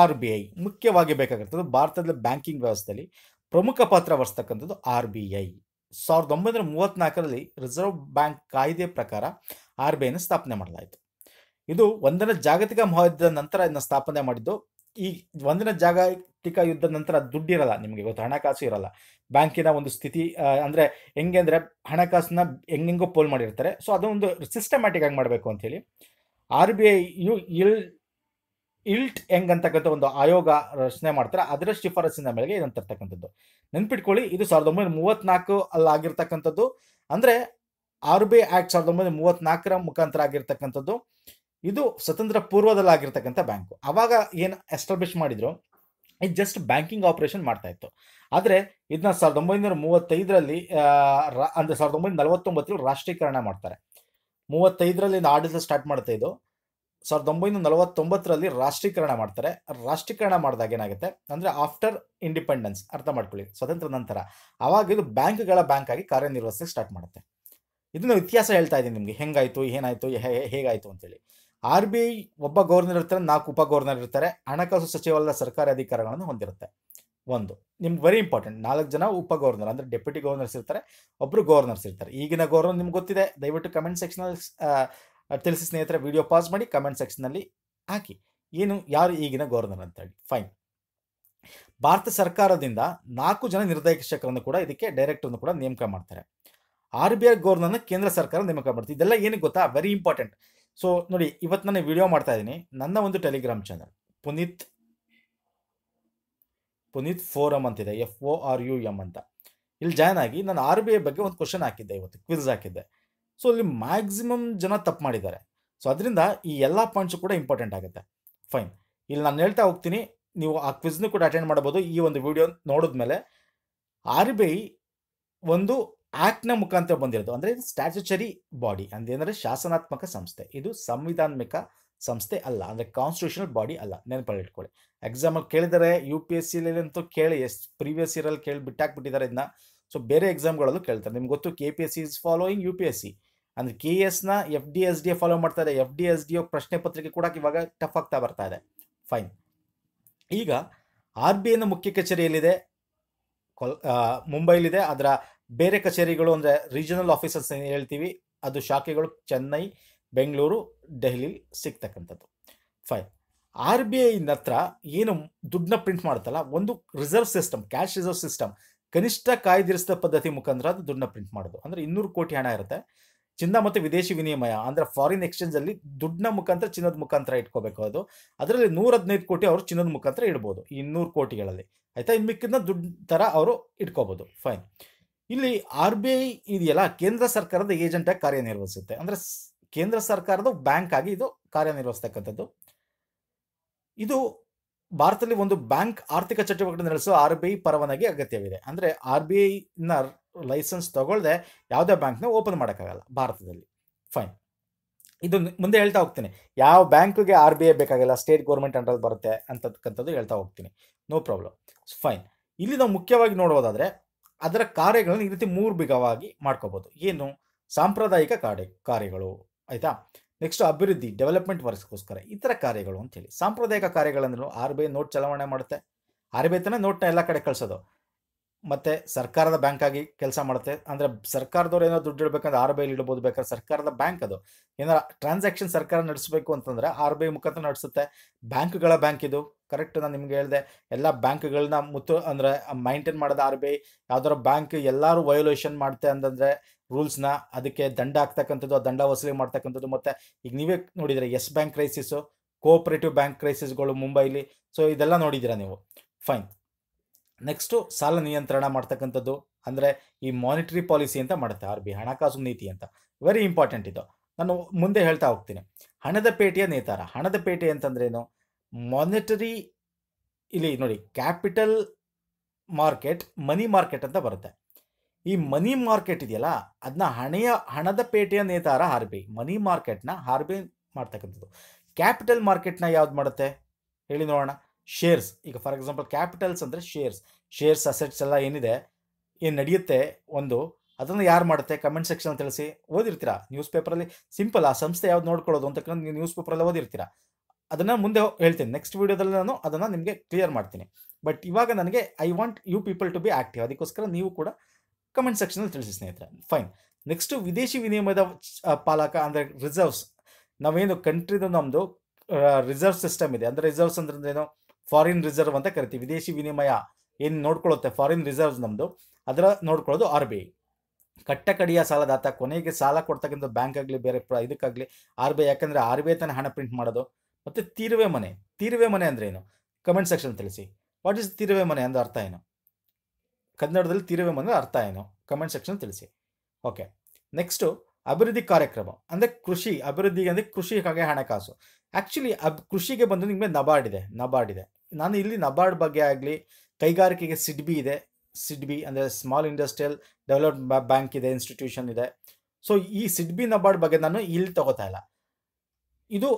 ಆರ್ ಬಿ ಐ ಮುಖ್ಯವಾಗಿ ಬೇಕಾಗಿರ್ತದೆ ಭಾರತದ ಬ್ಯಾಂಕಿಂಗ್ ವ್ಯವಸ್ಥೆಯಲ್ಲಿ ಪ್ರಮುಖ ಪಾತ್ರ ವಹಿಸ್ತಕ್ಕಂಥದ್ದು ಆರ್ ಬಿ ಐ ಸಾವಿರದ ಒಂಬೈನೂರ ಮೂವತ್ತ್ನಾಲ್ಕರಲ್ಲಿ ರಿಸರ್ವ್ ಬ್ಯಾಂಕ್ ಕಾಯ್ದೆ ಪ್ರಕಾರ ಆರ್ ಬಿ ಐನ ಸ್ಥಾಪನೆ ಮಾಡಲಾಯಿತು ಇದು ಒಂದನೇ ಜಾಗತಿಕ ಮಹಾಯುದ್ಧದ ನಂತರ ಇದನ್ನ ಸ್ಥಾಪನೆ ಮಾಡಿದ್ದು ಈ ಒಂದಿನ ಜಾಗತಿಕ ಯುದ್ಧದ ನಂತರ ದುಡ್ಡಿರಲ್ಲ ನಿಮಗೆ ಗೊತ್ತು ಹಣಕಾಸು ಇರಲ್ಲ ಬ್ಯಾಂಕಿನ ಒಂದು ಸ್ಥಿತಿ ಅಂದರೆ ಹೆಂಗೆ ಅಂದರೆ ಹಣಕಾಸನ್ನ ಹೆಂಗೆಂಗೋ ಪೋಲ್ ಮಾಡಿರ್ತಾರೆ ಸೊ ಅದೊಂದು ಸಿಸ್ಟಮ್ಯಾಟಿಕ್ ಆಗಿ ಮಾಡಬೇಕು ಅಂಥೇಳಿ ಆರ್ ಬಿ ಐ ಯು ಇಲ್ ಇಲ್ಟ್ ಹೆಂಗ್ ಅಂತಕ್ಕಂಥ ಒಂದು ಆಯೋಗ ರಚನೆ ಮಾಡ್ತಾರೆ ಅದರ ಶಿಫಾರಸಿನ ಮೇಲೆ ಇದನ್ನು ತರ್ತಕ್ಕಂಥದ್ದು ನೆನ್ಪಿಟ್ಕೊಳ್ಳಿ ಇದು ಸಾವಿರದ ಒಂಬೈನೂರ ಮೂವತ್ತ್ನಾಲ್ಕು ಅಲ್ಲಿ ಆಗಿರ್ತಕ್ಕಂಥದ್ದು ಅಂದರೆ ಆರ್ ಬಿ ಐ ಆ್ಯಕ್ಟ್ ಸಾವಿರದ ಒಂಬೈನೂರ ಮೂವತ್ತ್ನಾಲ್ಕರ ಮುಖಾಂತರ ಆಗಿರ್ತಕ್ಕಂಥದ್ದು ಇದು ಸ್ವತಂತ್ರ ಪೂರ್ವದಲ್ಲಾಗಿರ್ತಕ್ಕಂಥ ಬ್ಯಾಂಕು ಅವಾಗ ಏನು ಎಸ್ಟಾಬ್ಲಿಷ್ ಮಾಡಿದ್ರು ಇದು ಜಸ್ಟ್ ಬ್ಯಾಂಕಿಂಗ್ ಆಪರೇಷನ್ ಮಾಡ್ತಾ ಇತ್ತು ಆದರೆ ಇದನ್ನ ಸಾವಿರದ ಒಂಬೈನೂರ ಮೂವತ್ತೈದರಲ್ಲಿ ಅಂದರೆ ಸಾವಿರದ ಒಂಬೈನೂರ ನಲವತ್ತೊಂಬತ್ತರಲ್ಲಿ ರಾಷ್ಟ್ರೀಕರಣ ಮಾಡ್ತಾರೆ ಮೂವತ್ತೈದರಲ್ಲಿ ಆಡಳಿತ ಸ್ಟಾರ್ಟ್ ಮಾಡ್ತಾ ಇದ್ದು ಸಾವಿರದ ಒಂಬೈನೂರ ನಲವತ್ತೊಂಬತ್ತರಲ್ಲಿ ರಾಷ್ಟ್ರೀಕರಣ ಮಾಡ್ತಾರೆ ರಾಷ್ಟ್ರೀಕರಣ ಮಾಡಿದಾಗ ಏನಾಗುತ್ತೆ ಅಂದರೆ ಆಫ್ಟರ್ ಇಂಡಿಪೆಂಡೆನ್ಸ್ ಅರ್ಥ ಮಾಡ್ಕೊಳ್ಳಿ ಸ್ವತಂತ್ರ ನಂತರ ಅವಾಗ ಇದು ಬ್ಯಾಂಕ್ಗಳ ಬ್ಯಾಂಕ್ ಆಗಿ ಕಾರ್ಯನಿರ್ವಹಿಸಕ್ಕೆ ಸ್ಟಾರ್ಟ್ ಮಾಡುತ್ತೆ ಇದನ್ನು ಇತಿಹಾಸ ಹೇಳ್ತಾ ಇದ್ದೀನಿ ನಿಮಗೆ ಹೆಂಗಾಯಿತು ಏನಾಯಿತು ಹೇಗಾಯಿತು ಅಂತೇಳಿ ಆರ್ ಬಿ ಐ ಒಬ್ಬ ಗವರ್ನರ್ ಇರ್ತಾರೆ ನಾಲ್ಕು ಉಪ ಗವರ್ನರ್ ಇರ್ತಾರೆ ಹಣಕಾಸು ಸಚಿವಾಲಯದ ಸರ್ಕಾರಿ ಅಧಿಕಾರಗಳನ್ನು ಹೊಂದಿರುತ್ತೆ ಒಂದು ನಿಮ್ಗೆ ವೆರಿ ಇಂಪಾರ್ಟೆಂಟ್ ನಾಲ್ಕು ಜನ ಉಪ ಗವರ್ನರ್ ಅಂದರೆ ಡೆಪ್ಯೂಟಿ ಗವರ್ನರ್ಸ್ ಇರ್ತಾರೆ ಒಬ್ಬರು ಗವರ್ನರ್ಸ್ ಇರ್ತಾರೆ ಈಗಿನ ಗವರ್ನರ್ ನಿಮ್ಗೆ ಗೊತ್ತಿದೆ ದಯವಿಟ್ಟು ಕಮೆಂಟ್ ಸೆಕ್ಷನಲ್ಲಿ ತಿಳಿಸಿ ಸ್ನೇಹಿತರೆ ವಿಡಿಯೋ ಪಾಸ್ ಮಾಡಿ ಕಮೆಂಟ್ ಅಲ್ಲಿ ಹಾಕಿ ಏನು ಯಾರು ಈಗಿನ ಗವರ್ನರ್ ಅಂತ ಹೇಳಿ ಫೈನ್ ಭಾರತ ಸರ್ಕಾರದಿಂದ ನಾಲ್ಕು ಜನ ನಿರ್ದೇಶಕರನ್ನು ಕೂಡ ಇದಕ್ಕೆ ಡೈರೆಕ್ಟರ್ನು ಕೂಡ ನೇಮಕ ಮಾಡ್ತಾರೆ ಆರ್ ಬಿ ಐ ಗವರ್ನರ್ನ ಕೇಂದ್ರ ಸರ್ಕಾರ ನೇಮಕ ಮಾಡ್ತಾರೆ ಇದೆಲ್ಲ ಏನಕ್ಕೆ ಗೊತ್ತಾ ವೆರಿ ಇಂಪಾರ್ಟೆಂಟ್ ಸೊ ನೋಡಿ ಇವತ್ತು ನಾನು ವಿಡಿಯೋ ಮಾಡ್ತಾ ಇದ್ದೀನಿ ನನ್ನ ಒಂದು Telegram channel Puneet Puneet forum ಅಂತಿದೆ F O R U M ಅಂತ ಇಲ್ಲಿ ಜಾಯ್ನ್ ಆಗಿ ನಾನು ಆರ್ ಬಿ ಐ ಬಗ್ಗೆ ಒಂದು ಕ್ವಶನ್ ಹಾಕಿದ್ದೆ ಇವತ್ತು ಕ್ವಿಝ್ ಹಾಕಿದ್ದೆ ಸೊ ಇಲ್ಲಿ ಮ್ಯಾಕ್ಸಿಮಮ್ ಜನ ತಪ್ಪು ಮಾಡಿದ್ದಾರೆ ಸೊ ಅದರಿಂದ ಈ ಎಲ್ಲ ಪಾಯಿಂಟ್ಸು ಕೂಡ ಇಂಪಾರ್ಟೆಂಟ್ ಆಗುತ್ತೆ ಫೈನ್ ಇಲ್ಲಿ ನಾನು ಹೇಳ್ತಾ ಹೋಗ್ತೀನಿ ನೀವು ಆ ಕ್ವಿಜ್ನು ಕೂಡ ಅಟೆಂಡ್ ಮಾಡ್ಬೋದು ಈ ಒಂದು ವಿಡಿಯೋ ನೋಡಿದ್ಮೇಲೆ ಆರ್ ಬಿ ಐ ಒಂದು ಆಕ್ಟ್ನ ಮುಖಾಂತರ ಬಂದಿರೋದು ಅಂದರೆ ಸ್ಟ್ಯಾಚುಚರಿ ಬಾಡಿ ಏನಂದ್ರೆ ಶಾಸನಾತ್ಮಕ ಸಂಸ್ಥೆ ಇದು ಸಂವಿಧಾನಿಕ ಸಂಸ್ಥೆ ಅಲ್ಲ ಅಂದರೆ ಕಾನ್ಸ್ಟಿಟ್ಯೂಷನಲ್ ಬಾಡಿ ಅಲ್ಲ ನೆನಪಲ್ಲಿಟ್ಕೊಳ್ಳಿ ಎಕ್ಸಾಮಲ್ಲಿ ಕೇಳಿದರೆ ಯು ಪಿ ಎಸ್ ಸಿಲಿ ಅಂತೂ ಕೇಳಿ ಎಷ್ಟು ಪ್ರೀವಿಯಸ್ ಇಯರಲ್ಲಿ ಕೇಳಿ ಬಿಟ್ಟಾಕ್ಬಿಟ್ಟಿದ್ದಾರೆ ಇದನ್ನ ಸೊ ಬೇರೆ ಎಕ್ಸಾಮ್ಗಳಲ್ಲೂ ಕೇಳ್ತಾರೆ ನಿಮ್ಗೆ ಗೊತ್ತು K P S C is following U P S C ಅಂದರೆ ಕೆ ಎಸ್ನ F D S D follow ಮಾಡ್ತಾರೆ ಎಫ್ ಡಿ ಎಸ್ ಡಿ ಪ್ರಶ್ನೆ ಪತ್ರಿಕೆ ಕೂಡ ಇವಾಗ ಟಫ್ ಆಗ್ತಾ ಬರ್ತಾ ಇದೆ ಫೈನ್ ಈಗ ಆರ್ ಬಿ ಐನ ಮುಖ್ಯ ಕಚೇರಿಯಲ್ಲಿದೆ ಕೊಲ್ ಮುಂಬೈಲಿದೆ ಅದರ ಬೇರೆ ಕಚೇರಿಗಳು ಅಂದರೆ ರೀಜನಲ್ ಆಫೀಸಸ್ ಏನು ಹೇಳ್ತೀವಿ ಅದು ಶಾಖೆಗಳು ಚೆನ್ನೈ ಬೆಂಗಳೂರು ಡೆಹಲಿ ಸಿಗ್ತಕ್ಕಂಥದ್ದು ಫೈನ್ ಆರ್ ಬಿ ಐನ ಹತ್ರ ಏನು ದುಡ್ಡನ್ನ ಪ್ರಿಂಟ್ ಮಾಡುತ್ತಲ್ಲ ಒಂದು reserve system cash reserve system ಕನಿಷ್ಠ ಕಾಯ್ದಿರಿಸಿದ ಪದ್ಧತಿ ಮುಖಾಂತರ ಅದು ದುಡ್ಡನ್ನ ಪ್ರಿಂಟ್ ಮಾಡೋದು ಅಂದರೆ ಇನ್ನೂರು ಕೋಟಿ ಹಣ ಇರುತ್ತೆ ಚಿನ್ನ ಮತ್ತು ವಿದೇಶಿ ವಿನಿಮಯ ಅಂದರೆ ಫಾರಿನ್ ಎಕ್ಸ್ಚೇಂಜಲ್ಲಿ ದುಡ್ಡಿನ ಮುಖಾಂತರ ಚಿನ್ನದ ಮುಖಾಂತರ ಇಟ್ಕೋಬೇಕು ಅದು ಅದರಲ್ಲಿ ನೂರ ಹದಿನೈದು ಕೋಟಿ ಅವರು ಚಿನ್ನದ ಮುಖಾಂತರ ಇಡ್ಬೋದು ಇನ್ನೂರು ಕೋಟಿಗಳಲ್ಲಿ ಆಯಿತಾ ಇನ್ನು ಮಿಕ್ಕಿದ ದುಡ್ಡು ಥರ ಅವರು ಇಟ್ಕೋಬೋದು ಫೈನ್ ಇಲ್ಲಿ ಆರ್ ಬಿ ಐ ಇದೆಯಲ್ಲ ಕೇಂದ್ರ ಸರ್ಕಾರದ ಏಜೆಂಟ್ ಆಗಿ ಕಾರ್ಯನಿರ್ವಹಿಸುತ್ತೆ ಅಂದ್ರೆ ಕೇಂದ್ರ ಸರ್ಕಾರದ ಬ್ಯಾಂಕ್ ಆಗಿ ಇದು ಕಾರ್ಯನಿರ್ವಹಿಸತಕ್ಕಂಥದ್ದು ಇದು ಭಾರತದಲ್ಲಿ ಒಂದು ಬ್ಯಾಂಕ್ ಆರ್ಥಿಕ ಚಟುವಟಿಕೆ ನಡೆಸುವ ಆರ್ ಬಿ ಐ ಪರವಾನಗಿ ಅಗತ್ಯವಿದೆ ಅಂದ್ರೆ ಆರ್ ಬಿ ನ ಲೈಸೆನ್ಸ್ ತಗೊಳ್ಳದೆ ಯಾವುದೇ ಬ್ಯಾಂಕ್ನ ಓಪನ್ ಮಾಡೋಕ್ಕಾಗಲ್ಲ ಭಾರತದಲ್ಲಿ ಫೈನ್ ಇದು ಮುಂದೆ ಹೇಳ್ತಾ ಹೋಗ್ತೀನಿ ಯಾವ ಬ್ಯಾಂಕ್ಗೆ ಆರ್ ಬಿ ಐ ಬೇಕಾಗಿಲ್ಲ ಸ್ಟೇಟ್ ಗೌರ್ಮೆಂಟ್ ಅಂಡರ್ ಬರುತ್ತೆ ಅಂತಕ್ಕಂಥದ್ದು ಹೇಳ್ತಾ ಹೋಗ್ತೀನಿ ನೋ ಪ್ರಾಬ್ಲಮ್ ಫೈನ್ ಇಲ್ಲಿ ನಾವು ಮುಖ್ಯವಾಗಿ ನೋಡೋದಾದರೆ ಅದರ ಕಾರ್ಯಗಳನ್ನು ಈ ರೀತಿ ಮೂರು ಬಿಗವಾಗಿ ಮಾಡ್ಕೋಬೋದು ಏನು ಸಾಂಪ್ರದಾಯಿಕ ಕಾರ್ಯ ಕಾರ್ಯಗಳು ಆಯಿತಾ ನೆಕ್ಸ್ಟ್ ಅಭಿವೃದ್ಧಿ ಡೆವಲಪ್ಮೆಂಟ್ ವರ್ಕ್ಸ್ಗೋಸ್ಕರ ಈ ಥರ ಕಾರ್ಯಗಳು ಅಂತೇಳಿ ಸಾಂಪ್ರದಾಯಿಕ ಕಾರ್ಯಗಳಂದ್ರೂ ಆರ್ ಬಿ ಐ ನೋಟ್ ಚಲಾವಣೆ ಮಾಡುತ್ತೆ ಆರ್ ಬಿ ಐ ತನ ನೋಟ್ನ ಎಲ್ಲ ಕಡೆ ಕಳಿಸೋದು ಮತ್ತು ಸರ್ಕಾರದ ಬ್ಯಾಂಕ್ ಆಗಿ ಕೆಲಸ ಮಾಡುತ್ತೆ ಅಂದರೆ ಸರ್ಕಾರದವ್ರು ಏನಾದ್ರು ದುಡ್ಡು ಇಡಬೇಕಂದ್ರೆ ಆರ್ ಬಿ ಐಲಿ ಇಡ್ಬೋದು ಬೇಕಾದ್ರೆ ಸರ್ಕಾರದ ಬ್ಯಾಂಕ್ ಅದು ಏನಾರ ಟ್ರಾನ್ಸಾಕ್ಷನ್ ಸರ್ಕಾರ ನಡೆಸಬೇಕು ಅಂತಂದ್ರೆ ಆರ್ ಬಿ ಐ ಮುಖಾಂತರ ನಡೆಸುತ್ತೆ ಬ್ಯಾಂಕ್ಗಳ ಬ್ಯಾಂಕ್ ಇದು ಕರೆಕ್ಟ್ ನಾನು ನಿಮ್ಗೆ ಹೇಳಿದೆ ಎಲ್ಲ ಬ್ಯಾಂಕ್ಗಳನ್ನ ಮುತ್ತು ಅಂದರೆ ಮೈಂಟೈನ್ ಮಾಡಿದ ಆರ್ ಬಿ ಐ ಯಾವ್ದಾರ ಬ್ಯಾಂಕ್ ಎಲ್ಲರೂ ವಯೋಲೇಷನ್ ಮಾಡುತ್ತೆ ಅಂತಂದರೆ ರೂಲ್ಸ್ನ ಅದಕ್ಕೆ ದಂಡ ಹಾಕ್ತಕ್ಕಂಥದ್ದು ಆ ದಂಡ ವಸೂಲಿ ಮಾಡ್ತಕ್ಕಂಥದ್ದು ಮತ್ತು ಈಗ ನೀವೇ ನೋಡಿದರೆ Yes Bank crisis cooperative bank ಕ್ರೈಸಿಸ್ಗಳು ಮುಂಬೈಲಿ ಸೊ ಇದೆಲ್ಲ ನೋಡಿದ್ದೀರಾ ನೀವು ಫೈನ್ ನೆಕ್ಸ್ಟು ಸಾಲ ನಿಯಂತ್ರಣ ಮಾಡ್ತಕ್ಕಂಥದ್ದು ಅಂದರೆ ಈ ಮಾನಿಟರಿ ಪಾಲಿಸಿ ಅಂತ ಮಾಡುತ್ತೆ ಆರ್ ಬಿ ಹಣಕಾಸು ನೀತಿ ಅಂತ ವೆರಿ ಇಂಪಾರ್ಟೆಂಟ್ ಇದು ನಾನು ಮುಂದೆ ಹೇಳ್ತಾ ಹೋಗ್ತೀನಿ ಹಣದ ಪೇಟೆಯ ನೇತಾರ ಹಣದ ಪೇಟೆ ಅಂತಂದ್ರೇನು ಮಾನಿಟರಿ ಇಲ್ಲಿ ನೋಡಿ ಕ್ಯಾಪಿಟಲ್ ಮಾರ್ಕೆಟ್ ಮನಿ ಮಾರ್ಕೆಟ್ ಅಂತ ಬರುತ್ತೆ ಈ ಮನಿ ಮಾರ್ಕೆಟ್ ಇದೆಯಲ್ಲ ಅದನ್ನ ಹಣೆಯ ಹಣದ ಪೇಟೆಯ ನೇತಾರ ಆರ್ ಬಿ ಮನಿ ಮಾರ್ಕೆಟ್ನ ಆರ್ ಬಿ ಮಾಡ್ತಕ್ಕಂಥದ್ದು ಕ್ಯಾಪಿಟಲ್ ಮಾರ್ಕೆಟ್ನ ಯಾವ್ದು ಮಾಡುತ್ತೆ ಹೇಳಿ ನೋಡೋಣ ಶೇರ್ಸ್ ಈಗ ಫಾರ್ ಎಕ್ಸಾಂಪಲ್ ಕ್ಯಾಪಿಟಲ್ಸ್ ಅಂದರೆ ಶೇರ್ಸ್ ಶೇರ್ಸ್ ಅಸೆಟ್ಸ್ ಎಲ್ಲ ಏನಿದೆ ಏನು ನಡೆಯುತ್ತೆ ಒಂದು ಅದನ್ನು ಯಾರು ಮಾಡುತ್ತೆ ಕಮೆಂಟ್ ಸೆಕ್ಷನ್ ತಿಳಿಸಿ ಓದಿರ್ತೀರಾ ನ್ಯೂಸ್ ಪೇಪರಲ್ಲಿ ಸಿಂಪಲ್ ಆ ಸಂಸ್ಥೆ ಯಾವ್ದು ನೋಡ್ಕೊಳ್ಳೋದು ಅಂತಕ್ಕಂಥ ನೀವು ನ್ಯೂಸ್ ಪೇಪರಲ್ಲಿ ಓದಿರ್ತೀರಾ ಅದನ್ನು ಮುಂದೆ ಹೇಳ್ತೀನಿ ನೆಕ್ಸ್ಟ್ ವೀಡಿಯೋದಲ್ಲಿ ನಾನು ಅದನ್ನು ನಿಮಗೆ ಕ್ಲಿಯರ್ ಮಾಡ್ತೀನಿ ಬಟ್ ಇವಾಗ ನನಗೆ I want you people to be active ಅದಕ್ಕೋಸ್ಕರ ನೀವು ಕೂಡ ಕಮೆಂಟ್ ಸೆಕ್ಷನಲ್ಲಿ ತಿಳಿಸಿ ಸ್ನೇಹಿತರೆ ಫೈನ್ ನೆಕ್ಸ್ಟು ವಿದೇಶಿ ವಿನಿಮಯದ ಪಾಲಕ ಅಂದರೆ ರಿಸರ್ವ್ಸ್ ನಾವೇನು ಕಂಟ್ರಿದು ನಮ್ಮದು ರಿಸರ್ವ್ ಸಿಸ್ಟಮ್ ಇದೆ ಅಂದರೆ ರಿಸರ್ವ್ಸ್ ಅಂದ್ರೆ ಏನು ಫಾರಿನ್ ರಿಸರ್ವ್ ಅಂತ ಕರಿತೀವಿ ವಿದೇಶಿ ವಿನಿಮಯ ಏನು ನೋಡ್ಕೊಳ್ಳುತ್ತೆ ಫಾರಿನ್ ರಿಸರ್ವ್ ನಮ್ಮದು ಅದರ ನೋಡ್ಕೊಳ್ಳೋದು ಆರ್ ಬಿ ಐ ಕಟ್ಟಕಡಿಯ ಸಾಲದಾತ ಕೊನೆಗೆ ಸಾಲ ಕೊಡ್ತಕ್ಕಂಥ ಬ್ಯಾಂಕ್ ಆಗಲಿ ಬೇರೆ ಪ್ರ ಇದಕ್ಕಾಗಲಿ ಆರ್ ಬಿ ಐ ಯಾಕಂದರೆ ಆರ್ ಬಿ ಐ ತಾನೇ ಹಣ ಪ್ರಿಂಟ್ ಮಾಡೋದು ಮತ್ತು ತೀರ್ವೆ ಮನೆ ತೀರ್ವೆ ಮನೆ ಅಂದ್ರೆ ಏನು ಕಮೆಂಟ್ ಸೆಕ್ಷನ್ ತಿಳಿಸಿ ವಾಟ್ ಇಸ್ ತೀರ್ವೆ ಮನೆ ಅಂದ್ರೆ ಅರ್ಥ ಏನು ಕನ್ನಡದಲ್ಲಿ ತೀರ್ವೆ ಮನೆ ಅರ್ಥ ಏನು ಕಮೆಂಟ್ ಸೆಕ್ಷನ್ ತಿಳಿಸಿ ಓಕೆ ನೆಕ್ಸ್ಟು ಅಭಿವೃದ್ಧಿ ಕಾರ್ಯಕ್ರಮ ಅಂದರೆ ಕೃಷಿ ಅಭಿವೃದ್ಧಿಗೆ ಅಂದರೆ ಕೃಷಿ ಹಾಗೆ ಹಣಕಾಸು ಆ್ಯಕ್ಚುಲಿ ಅಬ್ ಕೃಷಿಗೆ ಬಂದು ನಿಮಗೆ ನಬಾರ್ಡ್ ಇದೆ ನಬಾರ್ಡ್ ಇದೆ ನಾನು ಇಲ್ಲಿ ನಬಾರ್ಡ್ ಬಗ್ಗೆ ಆಗಲಿ ಕೈಗಾರಿಕೆಗೆ ಸಿಡ್ಬಿ ಇದೆ ಸಿಡ್ಬಿ ಅಂದರೆ ಸ್ಮಾಲ್ ಇಂಡಸ್ಟ್ರಿಯಲ್ ಡೆವಲಪ್ ಬ್ಯಾಂಕ್ ಇದೆ ಇನ್ಸ್ಟಿಟ್ಯೂಷನ್ ಇದೆ ಸೊ ಈ ಸಿಡ್ಬಿ ನಬಾರ್ಡ್ ಬಗ್ಗೆ ನಾನು ಇಲ್ಲಿ ತಗೋತಾ ಇಲ್ಲ ಇದು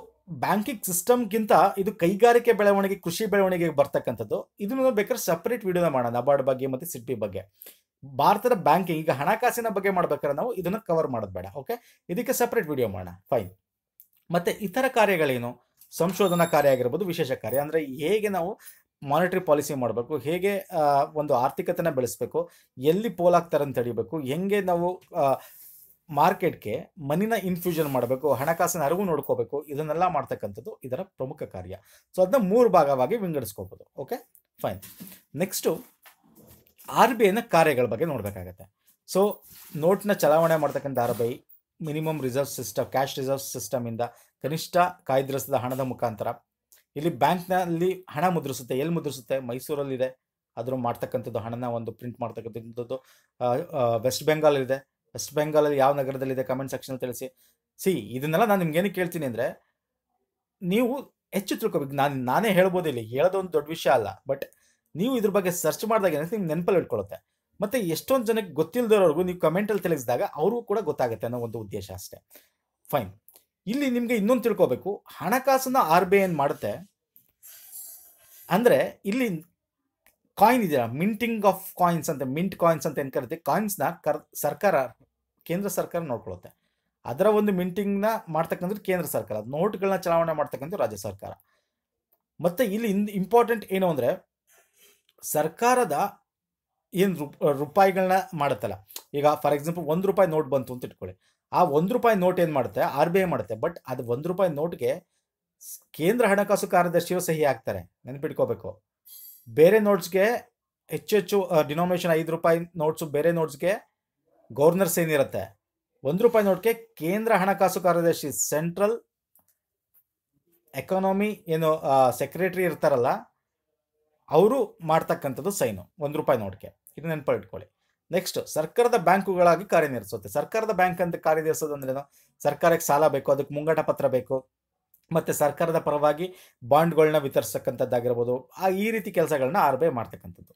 ಬ್ಯಾಂಕಿಂಗ್ ಸಿಸ್ಟಮ್ಗಿಂತ ಇದು ಕೈಗಾರಿಕೆ ಬೆಳವಣಿಗೆ ಕೃಷಿ ಬೆಳವಣಿಗೆಗೆ ಬರ್ತಕ್ಕಂಥದ್ದು ಇದನ್ನು ಬೇಕಾದ್ರೆ ಸಪ್ರೇಟ್ ವಿಡಿಯೋನ ಮಾಡೋಣ ನಬಾರ್ಡ್ ಬಗ್ಗೆ ಮತ್ತು ಸಿಡ್ಬಿ ಬಗ್ಗೆ ಭಾರತದ ಬ್ಯಾಂಕಿಂಗ್ ಈಗ ಹಣಕಾಸಿನ ಬಗ್ಗೆ ಮಾಡ್ಬೇಕಾದ್ರೆ ನಾವು ಇದನ್ನು ಕವರ್ ಮಾಡೋದು ಬೇಡ ಓಕೆ ಇದಕ್ಕೆ ಸಪ್ರೇಟ್ ವಿಡಿಯೋ ಮಾಡೋಣ ಫೈನ್ ಮತ್ತು ಇತರ ಕಾರ್ಯಗಳೇನು ಸಂಶೋಧನಾ ಕಾರ್ಯ ಆಗಿರ್ಬೋದು ವಿಶೇಷ ಕಾರ್ಯ ಅಂದರೆ ಹೇಗೆ ನಾವು ಮಾನಿಟರಿ ಪಾಲಿಸಿ ಮಾಡಬೇಕು ಹೇಗೆ ಒಂದು ಆರ್ಥಿಕತೆನ ಬೆಳೆಸಬೇಕು ಎಲ್ಲಿ ಅಂತ ತಡಿಬೇಕು ಹೆಂಗೆ ನಾವು ಮಾರ್ಕೆಟ್ಗೆ ಮನಿನ ಇನ್ಫ್ಯೂಷನ್ ಮಾಡಬೇಕು ಹಣಕಾಸಿನ ಅರಿವು ನೋಡ್ಕೋಬೇಕು ಇದನ್ನೆಲ್ಲ ಮಾಡ್ತಕ್ಕಂಥದ್ದು ಇದರ ಪ್ರಮುಖ ಕಾರ್ಯ ಸೊ ಅದನ್ನ ಮೂರು ಭಾಗವಾಗಿ ವಿಂಗಡಿಸ್ಕೋಬೋದು okay fine next R B ಐನ ಕಾರ್ಯಗಳ ಬಗ್ಗೆ ನೋಡಬೇಕಾಗತ್ತೆ ಸೊ ನೋಟ್ನ ಚಲಾವಣೆ ಮಾಡ್ತಕ್ಕಂಥ R B I minimum reserve system cash reserve ಸಿಸ್ಟಮಿಂದ ಕನಿಷ್ಠ ಕಾಯ್ದಿರಿಸಿದ ಹಣದ ಮುಖಾಂತರ ಇಲ್ಲಿ ಬ್ಯಾಂಕ್ನಲ್ಲಿ ಹಣ ಮುದ್ರಿಸುತ್ತೆ ಎಲ್ಲಿ ಮುದ್ರಿಸುತ್ತೆ ಮೈಸೂರಲ್ಲಿದೆ ಅದ್ರ ಮಾಡ್ತಕ್ಕಂಥದ್ದು ಹಣನ ಒಂದು ಪ್ರಿಂಟ್ ಮಾಡ್ತಕ್ಕಂಥದ್ದು ವೆಸ್ಟ್ ಬೆಂಗಾಲ್ ಇದೆ ವೆಸ್ಟ್ ಬೆಂಗಾಲಲ್ಲಿ ಯಾವ ನಗರದಲ್ಲಿದೆ ಕಮೆಂಟ್ ಸೆಕ್ಷನ್ ತಿಳಿಸಿ ಸಿ ಇದನ್ನೆಲ್ಲ ನಾನು ನಿಮ್ಗೆ ಏನಕ್ಕೆ ಕೇಳ್ತೀನಿ ಅಂದರೆ ನೀವು ಹೆಚ್ಚು ತಿಳ್ಕೊಬೇಕು ನಾನು ನಾನೇ ಹೇಳ್ಬೋದು ಇಲ್ಲಿ ಹೇಳೋದೊಂದು ದೊಡ್ಡ ವಿಷಯ ಅಲ್ಲ ಬಟ್ ನೀವು ಇದ್ರ ಬಗ್ಗೆ ಸರ್ಚ್ ಮಾಡಿದಾಗ ಏನಂತ ನಿಮ್ಗೆ ನೆನಪಲ್ಲಿ ಇಟ್ಕೊಳ್ಳುತ್ತೆ ಮತ್ತು ಎಷ್ಟೊಂದು ಜನಕ್ಕೆ ಗೊತ್ತಿಲ್ಲದವ್ರಿಗೂ ನೀವು ಕಮೆಂಟಲ್ಲಿ ತಿಳಿಸಿದಾಗ ಅವ್ರಿಗೂ ಕೂಡ ಗೊತ್ತಾಗುತ್ತೆ ಅನ್ನೋ ಒಂದು ಉದ್ದೇಶ ಅಷ್ಟೇ ಫೈನ್ ಇಲ್ಲಿ ನಿಮಗೆ ಇನ್ನೊಂದು ತಿಳ್ಕೋಬೇಕು ಹಣಕಾಸನ್ನ ಆರ್ ಬಿ ಐ ಏನು ಮಾಡುತ್ತೆ ಅಂದರೆ ಇಲ್ಲಿ ಕಾಯಿನ್ ಇದೆಯಲ್ಲ ಮಿಂಟಿಂಗ್ ಆಫ್ ಕಾಯಿನ್ಸ್ ಅಂತ ಮಿಂಟ್ ಕಾಯಿನ್ಸ್ ಅಂತ ಏನು ಕರಿತೀವಿ ಕಾಯಿನ್ಸ್ನ ಕರ್ ಸರ್ಕಾರ ಕೇಂದ್ರ ಸರ್ಕಾರ ನೋಡ್ಕೊಳುತ್ತೆ ಅದರ ಒಂದು ಮಿಂಟಿಂಗ್ನ ಮಾಡ್ತಕ್ಕಂಥದ್ದು ಕೇಂದ್ರ ಸರ್ಕಾರ ನೋಟ್ಗಳನ್ನ ಚಲಾವಣೆ ಮಾಡ್ತಕ್ಕಂಥ ರಾಜ್ಯ ಸರ್ಕಾರ ಮತ್ತು ಇಲ್ಲಿ ಇನ್ ಇಂಪಾರ್ಟೆಂಟ್ ಏನು ಅಂದರೆ ಸರ್ಕಾರದ ಏನು ರೂಪಾಯಿಗಳನ್ನ ಮಾಡುತ್ತಲ್ಲ ಈಗ ಫಾರ್ ಎಕ್ಸಾಂಪಲ್ ಒಂದು ರೂಪಾಯಿ ನೋಟ್ ಬಂತು ಅಂತ ಇಟ್ಕೊಳ್ಳಿ ಆ ಒಂದು ರೂಪಾಯಿ ನೋಟ್ ಏನು ಮಾಡುತ್ತೆ ಆರ್ ಬಿ ಐ ಮಾಡುತ್ತೆ ಬಟ್ ಅದು ಒಂದು ರೂಪಾಯಿ ನೋಟ್ಗೆ ಕೇಂದ್ರ ಹಣಕಾಸು ಕಾರ್ಯದರ್ಶಿಯು ಸಹಿ ಹಾಕ್ತಾರೆ ನೆನಪಿಟ್ಕೋಬೇಕು ಬೇರೆ ನೋಟ್ಸ್ಗೆ ಹೆಚ್ಚು ಡಿನೋಮಿನೇಷನ್ ಐದು ರೂಪಾಯಿ ನೋಟ್ಸು ಬೇರೆ ನೋಟ್ಸ್ಗೆ ಗವರ್ನರ್ ಏನಿರುತ್ತೆ ಒಂದು ರೂಪಾಯಿ ನೋಟ್ಗೆ ಕೇಂದ್ರ ಹಣಕಾಸು ಕಾರ್ಯದರ್ಶಿ ಸೆಂಟ್ರಲ್ ಎಕಾನಮಿ ಏನು ಸೆಕ್ರೆಟರಿ ಇರ್ತಾರಲ್ಲ ಅವರು ಮಾಡ್ತಕ್ಕಂಥದ್ದು ಸೈನು ಒಂದು ರೂಪಾಯಿ ನೋಟ್ಗೆ ಇದು ನೆನಪಲ್ಲಿ ಇಟ್ಕೊಳ್ಳಿ ನೆಕ್ಸ್ಟ್ ಸರ್ಕಾರದ ಬ್ಯಾಂಕುಗಳಾಗಿ ಕಾರ್ಯನಿರ್ಸುತ್ತೆ ಸರ್ಕಾರದ ಬ್ಯಾಂಕ್ ಅಂತ ಅಂದರೆ ಸರ್ಕಾರಕ್ಕೆ ಸಾಲ ಬೇಕು ಅದಕ್ಕೆ ಮುಂಗಡ ಪತ್ರ ಬೇಕು ಮತ್ತು ಸರ್ಕಾರದ ಪರವಾಗಿ ಬಾಂಡ್ಗಳನ್ನ ವಿತರಿಸಕ್ಕಂಥದ್ದಾಗಿರ್ಬೋದು ಆ ಈ ರೀತಿ ಕೆಲಸಗಳನ್ನ ಆರ್ ಬಿ ಐ ಮಾಡ್ತಕ್ಕಂಥದ್ದು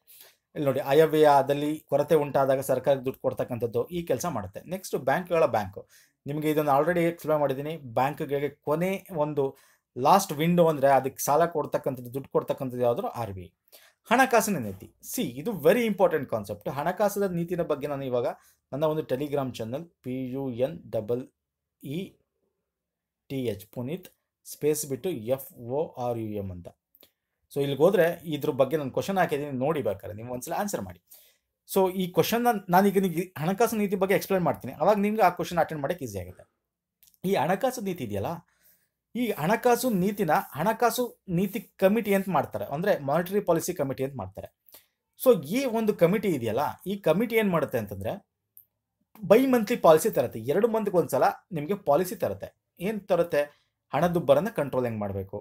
ಇಲ್ಲಿ ನೋಡಿ ಅಯವ್ಯಯದಲ್ಲಿ ಕೊರತೆ ಉಂಟಾದಾಗ ಸರ್ಕಾರಕ್ಕೆ ದುಡ್ಡು ಕೊಡ್ತಕ್ಕಂಥದ್ದು ಈ ಕೆಲಸ ಮಾಡುತ್ತೆ ನೆಕ್ಸ್ಟ್ ಬ್ಯಾಂಕ್ಗಳ ಬ್ಯಾಂಕು ನಿಮಗೆ ಇದನ್ನು ಆಲ್ರೆಡಿ ಎಕ್ಸ್ಪ್ಲೈನ್ ಮಾಡಿದ್ದೀನಿ ಬ್ಯಾಂಕ್ಗೆ ಕೊನೆ ಒಂದು ಲಾಸ್ಟ್ ವಿಂಡೋ ಅಂದರೆ ಅದಕ್ಕೆ ಸಾಲ ಕೊಡ್ತಕ್ಕಂಥದ್ದು ದುಡ್ಡು ಕೊಡ್ತಕ್ಕಂಥದ್ದು ಯಾವುದಾದ್ರು ಆರ್ ಬಿ ಐ ಹಣಕಾಸಿನ ನೀತಿ ಸಿ ಇದು ವೆರಿ ಇಂಪಾರ್ಟೆಂಟ್ ಕಾನ್ಸೆಪ್ಟ್ ಹಣಕಾಸದ ನೀತಿನ ಬಗ್ಗೆ ನಾನು ಇವಾಗ ನನ್ನ ಒಂದು Telegram channel P U N double E T H Puneet space ಬಿಟ್ಟು F O R U M ಅಂತ ಸೊ ಇಲ್ಲಿಗೆ ಹೋದರೆ ಇದ್ರ ಬಗ್ಗೆ ನಾನು ಕ್ವಶನ್ ಹಾಕಿದ್ದೀನಿ ನೋಡಿ ಬೇಕಾದ್ರೆ ನೀವು ಒಂದ್ಸಲ ಆನ್ಸರ್ ಮಾಡಿ ಸೊ ಈ ಕ್ವಶನ್ನ ನಾನೀಗ ನಿಮಗೆ ಹಣಕಾಸು ನೀತಿ ಬಗ್ಗೆ ಎಕ್ಸ್ಪ್ಲೈನ್ ಮಾಡ್ತೀನಿ ಅವಾಗ ನಿಮ್ಗೆ ಆ ಕ್ವಶನ್ ಅಟೆಂಡ್ ಮಾಡೋಕ್ಕೆ ಈಸಿ ಆಗುತ್ತೆ ಈ ಹಣಕಾಸು ನೀತಿ ಇದೆಯಲ್ಲ ಈ ಹಣಕಾಸು ನೀತಿನ ಹಣಕಾಸು ನೀತಿ ಕಮಿಟಿ ಅಂತ ಮಾಡ್ತಾರೆ ಅಂದರೆ ಮಾನಿಟರಿ ಪಾಲಿಸಿ ಕಮಿಟಿ ಅಂತ ಮಾಡ್ತಾರೆ ಸೊ ಈ ಒಂದು ಕಮಿಟಿ ಇದೆಯಲ್ಲ ಈ ಕಮಿಟಿ ಏನು ಮಾಡುತ್ತೆ ಅಂತಂದರೆ ಬೈ ಮಂತ್ಲಿ ಪಾಲಿಸಿ ತರುತ್ತೆ ಎರಡು ಮಂತ್ಗೆ ಒಂದ್ಸಲ ಸಲ ನಿಮಗೆ ಪಾಲಿಸಿ ತರುತ್ತೆ ಏನು ತರುತ್ತೆ ಹಣದುಬ್ಬರನ ಕಂಟ್ರೋಲ್ ಹೆಂಗೆ ಮಾಡಬೇಕು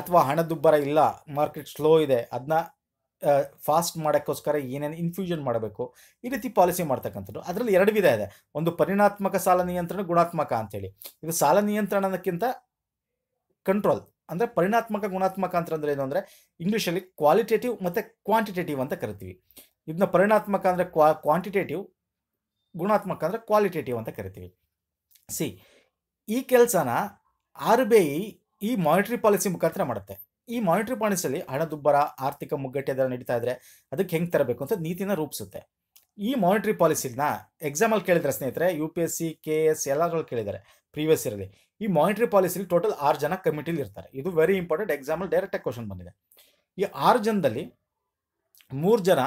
ಅಥವಾ ಹಣದುಬ್ಬರ ಇಲ್ಲ ಮಾರ್ಕೆಟ್ ಸ್ಲೋ ಇದೆ ಅದನ್ನ ಫಾಸ್ಟ್ ಮಾಡೋಕ್ಕೋಸ್ಕರ ಏನೇನು ಇನ್ಫ್ಯೂಷನ್ ಮಾಡಬೇಕು ಈ ರೀತಿ ಪಾಲಿಸಿ ಮಾಡ್ತಕ್ಕಂಥದ್ದು ಅದರಲ್ಲಿ ಎರಡು ವಿಧ ಇದೆ ಒಂದು ಪರಿಣಾತ್ಮಕ ಸಾಲ ನಿಯಂತ್ರಣ ಗುಣಾತ್ಮಕ ಅಂತೇಳಿ ಇದು ಸಾಲ ನಿಯಂತ್ರಣಕ್ಕಿಂತ ಕಂಟ್ರೋಲ್ ಅಂದರೆ ಪರಿಣಾತ್ಮಕ ಗುಣಾತ್ಮಕ ಅಂತಂದ್ರೆ ಏನು ಅಂದರೆ ಇಂಗ್ಲೀಷಲ್ಲಿ ಕ್ವಾಲಿಟೇಟಿವ್ ಮತ್ತು ಕ್ವಾಂಟಿಟೇಟಿವ್ ಅಂತ ಕರಿತೀವಿ ಇದನ್ನ ಪರಿಣಾತ್ಮಕ ಅಂದರೆ ಕ್ವಾ ಕ್ವಾಂಟಿಟೇಟಿವ್ ಗುಣಾತ್ಮಕ ಅಂದರೆ ಕ್ವಾಲಿಟೇಟಿವ್ ಅಂತ ಕರಿತೀವಿ ಸಿ ಈ ಕೆಲಸನ ಆರ್ ಬಿ ಐ ಈ ಮಾನಿಟ್ರಿ ಪಾಲಿಸಿ ಮುಖಾಂತರ ಮಾಡುತ್ತೆ ಈ ಮಾನಿಟರಿ ಪಾಲಿಸಿಯಲ್ಲಿ ಹಣದುಬ್ಬರ ಆರ್ಥಿಕ ಮುಗ್ಗಟ್ಟೆ ದರ ನಡೀತಾ ಇದ್ರೆ ಅದಕ್ಕೆ ಹೆಂಗೆ ತರಬೇಕು ಅಂತ ನೀತಿನ ರೂಪಿಸುತ್ತೆ ಈ ಮಾನಿಟ್ರಿ ಪಾಲಿಸಿನ ಎಕ್ಸಾಮಲ್ಲಿ ಕೇಳಿದ್ರೆ ಸ್ನೇಹಿತರೆ U P S C K S ಎಲ್ಲರೂ ಕೇಳಿದ್ದಾರೆ ಪ್ರೀವಿಯಸ್ ಇಯರಲ್ಲಿ ಈ ಮಾನಿಟರಿ ಪಾಲಿಸಿಲಿ ಟೋಟಲ್ ಆರು ಜನ ಕಮಿಟಿಲಿ ಇರ್ತಾರೆ ಇದು ವೆರಿ ಇಂಪಾರ್ಟೆಂಟ್ ಎಕ್ಸಾಮಲ್ ಡೈರೆಕ್ಟಾಗಿ ಕ್ವಶನ್ ಬಂದಿದೆ ಈ ಆರು ಜನದಲ್ಲಿ ಮೂರು ಜನ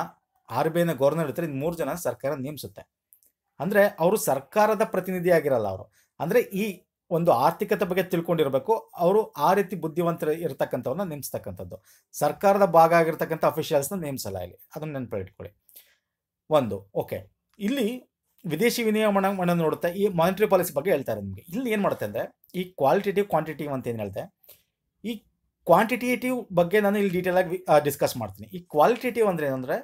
ಆರ್ ಬಿ ಐನ ಗವರ್ನರ್ ಇರ್ತಾರೆ ಇದು ಮೂರು ಜನ ಸರ್ಕಾರ ನೇಮಿಸುತ್ತೆ ಅಂದರೆ ಅವರು ಸರ್ಕಾರದ ಪ್ರತಿನಿಧಿ ಆಗಿರಲ್ಲ ಅವರು ಅಂದರೆ ಈ ಒಂದು ಆರ್ಥಿಕತೆ ಬಗ್ಗೆ ತಿಳ್ಕೊಂಡಿರಬೇಕು ಅವರು ಆ ರೀತಿ ಬುದ್ಧಿವಂತರ ಇರತಕ್ಕಂಥವ್ರನ್ನ ನೇಮಿಸ್ತಕ್ಕಂಥದ್ದು ಸರ್ಕಾರದ ಭಾಗ ಆಗಿರ್ತಕ್ಕಂಥ ಅಫಿಷಿಯಲ್ಸ್ನ ನೇಮಿಸಲ್ಲ ಇಲ್ಲಿ ಅದನ್ನು ನೆನಪಿಟ್ಕೊಳ್ಳಿ ಒಂದು ಓಕೆ ಇಲ್ಲಿ ವಿದೇಶಿ ವಿನಿಮಯ ನೋಡುತ್ತೆ ಈ ಮಾನಿಟರಿ ಪಾಲಿಸಿ ಬಗ್ಗೆ ಹೇಳ್ತಾರೆ ನಿಮಗೆ ಇಲ್ಲಿ ಏನು ಮಾಡುತ್ತೆ ಅಂದರೆ ಈ ಕ್ವಾಲಿಟೇಟಿವ್ ಕ್ವಾಂಟಿಟಿವ್ ಅಂತ ಏನು ಹೇಳ್ತೆ ಈ ಕ್ವಾಂಟಿಟೇಟಿವ್ ಬಗ್ಗೆ ನಾನು ಇಲ್ಲಿ ಡೀಟೇಲ್ ಆಗಿ ಡಿಸ್ಕಸ್ ಮಾಡ್ತೀನಿ ಈ ಕ್ವಾಲಿಟೇಟಿವ್ ಅಂದರೆ ಏನಂದರೆ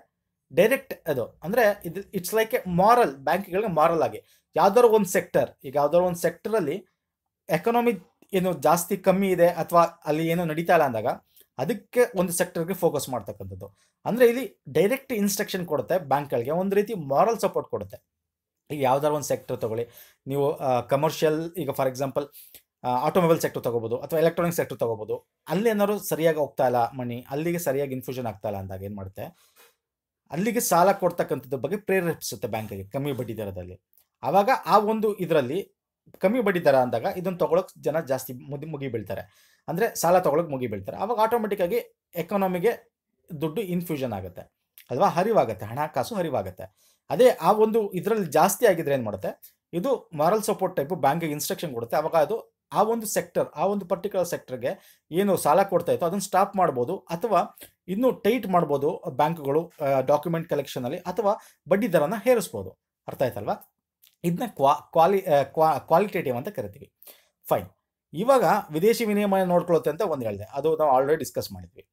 ಡೈರೆಕ್ಟ್ ಅದು ಅಂದರೆ ಇದು ಇಟ್ಸ್ ಲೈಕ್ ಎ ಮಾರಲ್ ಬ್ಯಾಂಕ್ಗಳಿಗೆ ಮಾರಲ್ ಆಗಿ ಯಾವ್ದಾದ್ರು ಒಂದು ಸೆಕ್ಟರ್ ಈಗ ಯಾವ್ದಾದ್ರು ಒಂದು ಸೆಕ್ಟರಲ್ಲಿ ಎಕನಾಮಿ ಏನು ಜಾಸ್ತಿ ಕಮ್ಮಿ ಇದೆ ಅಥವಾ ಅಲ್ಲಿ ಏನೋ ನಡೀತಾ ಇಲ್ಲ ಅಂದಾಗ ಅದಕ್ಕೆ ಒಂದು ಸೆಕ್ಟರ್ಗೆ ಫೋಕಸ್ ಮಾಡ್ತಕ್ಕಂಥದ್ದು ಅಂದರೆ ಇಲ್ಲಿ ಡೈರೆಕ್ಟ್ ಇನ್ಸ್ಟ್ರಕ್ಷನ್ ಕೊಡುತ್ತೆ ಬ್ಯಾಂಕ್ಗಳಿಗೆ ಒಂದು ರೀತಿ ಮಾರಲ್ ಸಪೋರ್ಟ್ ಕೊಡುತ್ತೆ ಈಗ ಯಾವ್ದಾರು ಒಂದು ಸೆಕ್ಟರ್ ತಗೊಳ್ಳಿ ನೀವು ಕಮರ್ಷಿಯಲ್ ಈಗ ಫಾರ್ ಎಕ್ಸಾಂಪಲ್ ಆಟೋಮೊಬೈಲ್ ಸೆಕ್ಟರ್ ತಗೋಬಹುದು ಅಥವಾ ಎಲೆಕ್ಟ್ರಾನಿಕ್ ಸೆಕ್ಟರ್ ತಗೋಬಹುದು ಅಲ್ಲಿ ಏನಾದ್ರು ಸರಿಯಾಗಿ ಹೋಗ್ತಾ ಇಲ್ಲ ಮಣಿ ಅಲ್ಲಿಗೆ ಸರಿಯಾಗಿ ಇನ್ಫ್ಯೂಷನ್ ಆಗ್ತಾ ಇಲ್ಲ ಅಂದಾಗ ಏನು ಮಾಡುತ್ತೆ ಅಲ್ಲಿಗೆ ಸಾಲ ಕೊಡ್ತಕ್ಕಂಥದ್ದು ಬಗ್ಗೆ ಪ್ರೇರೇಪಿಸುತ್ತೆ ಬ್ಯಾಂಕಿಗೆ ಕಮ್ಮಿ ಬಡ್ಡಿ ದರದಲ್ಲಿ ಆವಾಗ ಆ ಒಂದು ಇದರಲ್ಲಿ ಕಮ್ಮಿ ಬಡ್ಡಿ ದರ ಅಂದಾಗ ಇದನ್ನ ತಗೊಳಕ್ ಜನ ಜಾಸ್ತಿ ಮುಗಿ ಮುಗಿಬೀಳ್ತಾರೆ ಬೀಳ್ತಾರೆ ಅಂದರೆ ಸಾಲ ತಗೊಳಕ್ ಮುಗಿ ಬೀಳ್ತಾರೆ ಆಟೋಮೆಟಿಕ್ ಆಗಿ ಎಕನಾಮಿಗೆ ದುಡ್ಡು ಇನ್ಫ್ಯೂಷನ್ ಆಗುತ್ತೆ ಅಲ್ವಾ ಹರಿವಾಗುತ್ತೆ ಹಣಕಾಸು ಹರಿವಾಗುತ್ತೆ ಅದೇ ಆ ಒಂದು ಇದರಲ್ಲಿ ಜಾಸ್ತಿ ಆಗಿದ್ರೆ ಏನು ಮಾಡುತ್ತೆ ಇದು ಮಾರಲ್ ಸಪೋರ್ಟ್ ಟೈಪ್ ಬ್ಯಾಂಕಿಗೆ ಇನ್ಸ್ಟ್ರಕ್ಷನ್ ಕೊಡುತ್ತೆ ಅವಾಗ ಅದು ಆ ಒಂದು ಸೆಕ್ಟರ್ ಆ ಒಂದು ಪರ್ಟಿಕ್ಯುಲರ್ ಸೆಕ್ಟರ್ಗೆ ಏನು ಸಾಲ ಕೊಡ್ತಾ ಇತ್ತು ಅದನ್ನು ಸ್ಟಾಪ್ ಮಾಡ್ಬೋದು ಅಥವಾ ಇನ್ನೂ ಟೈಟ್ ಮಾಡ್ಬೋದು ಬ್ಯಾಂಕ್ಗಳು ಡಾಕ್ಯುಮೆಂಟ್ ಕಲೆಕ್ಷನಲ್ಲಿ ಅಥವಾ ಬಡ್ಡಿ ದರನ ಹೇರಿಸ್ಬೋದು ಅರ್ಥ ಆಯ್ತಲ್ವಾ ಇದನ್ನ ಕ್ವಾ ಕ್ವಾಲಿ ಕ್ವಾಲಿಟೇಟಿವ್ ಅಂತ ಕರಿತೀವಿ ಫೈನ್ ಇವಾಗ ವಿದೇಶಿ ವಿನಿಮಯ ನೋಡ್ಕೊಳ್ಳುತ್ತೆ ಅಂತ ಒಂದು ಹೇಳಿದೆ ಅದು ನಾವು ಆಲ್ರೆಡಿ ಡಿಸ್ಕಸ್ ಮಾಡಿದ್ವಿ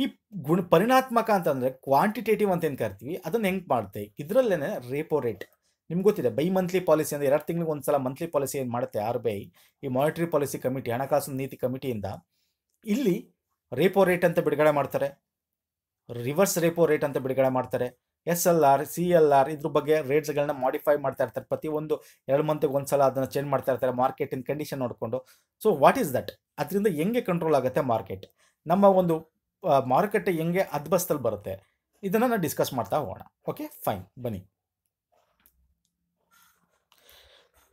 ಈ ಗುಣ ಪರಿಣಾತ್ಮಕ ಅಂತಂದರೆ ಕ್ವಾಂಟಿಟೇಟಿವ್ ಅಂತ ಏನು ಕರಿತೀವಿ ಅದನ್ನು ಹೆಂಗೆ ಮಾಡ್ತೆ ಇದರಲ್ಲೇ ರೇಪೋ ರೇಟ್ ನಿಮ್ಗೆ ಗೊತ್ತಿದೆ ಬೈ ಮಂತ್ಲಿ ಪಾಲಿಸಿ ಅಂದರೆ ಎರಡು ತಿಂಗಳಿಗೆ ಒಂದು ಸಲ ಮಂತ್ಲಿ ಪಾಲಿಸಿ ಏನು ಮಾಡುತ್ತೆ ಆರ್ ಬಿ ಐ ಈ ಮಾನಿಟರಿ ಪಾಲಿಸಿ ಕಮಿಟಿ ಹಣಕಾಸು ನೀತಿ ಕಮಿಟಿಯಿಂದ ಇಲ್ಲಿ ರೇಪೋ ರೇಟ್ ಅಂತ ಬಿಡುಗಡೆ ಮಾಡ್ತಾರೆ ರಿವರ್ಸ್ ರೇಪೋ ರೇಟ್ ಅಂತ ಬಿಡುಗಡೆ ಮಾಡ್ತಾರೆ S L R C L R ಇದ್ರ ಬಗ್ಗೆ ರೇಟ್ಸ್ಗಳನ್ನ ಮಾಡಿಫೈ ಮಾಡ್ತಾ ಇರ್ತಾರೆ ಪ್ರತಿಯೊಂದು ಎರಡು ಮಂತ್ಗೆ ಒಂದು ಸಲ ಅದನ್ನು ಚೇಂಜ್ ಮಾಡ್ತಾ ಇರ್ತಾರೆ ಮಾರ್ಕೆಟಿನ ಕಂಡೀಷನ್ ನೋಡಿಕೊಂಡು ಸೊ ವಾಟ್ ಈಸ್ ದಟ್ ಅದರಿಂದ ಹೆಂಗೆ ಕಂಟ್ರೋಲ್ ಆಗುತ್ತೆ ಮಾರ್ಕೆಟ್ ನಮ್ಮ ಒಂದು ಮಾರುಕಟ್ಟೆ ಹೆಂಗೆ ಅದ್ಬಸ್ತಲ್ಲಿ ಬರುತ್ತೆ ಇದನ್ನು ನಾನು ಡಿಸ್ಕಸ್ ಮಾಡ್ತಾ ಹೋಗೋಣ ಓಕೆ ಫೈನ್ ಬನ್ನಿ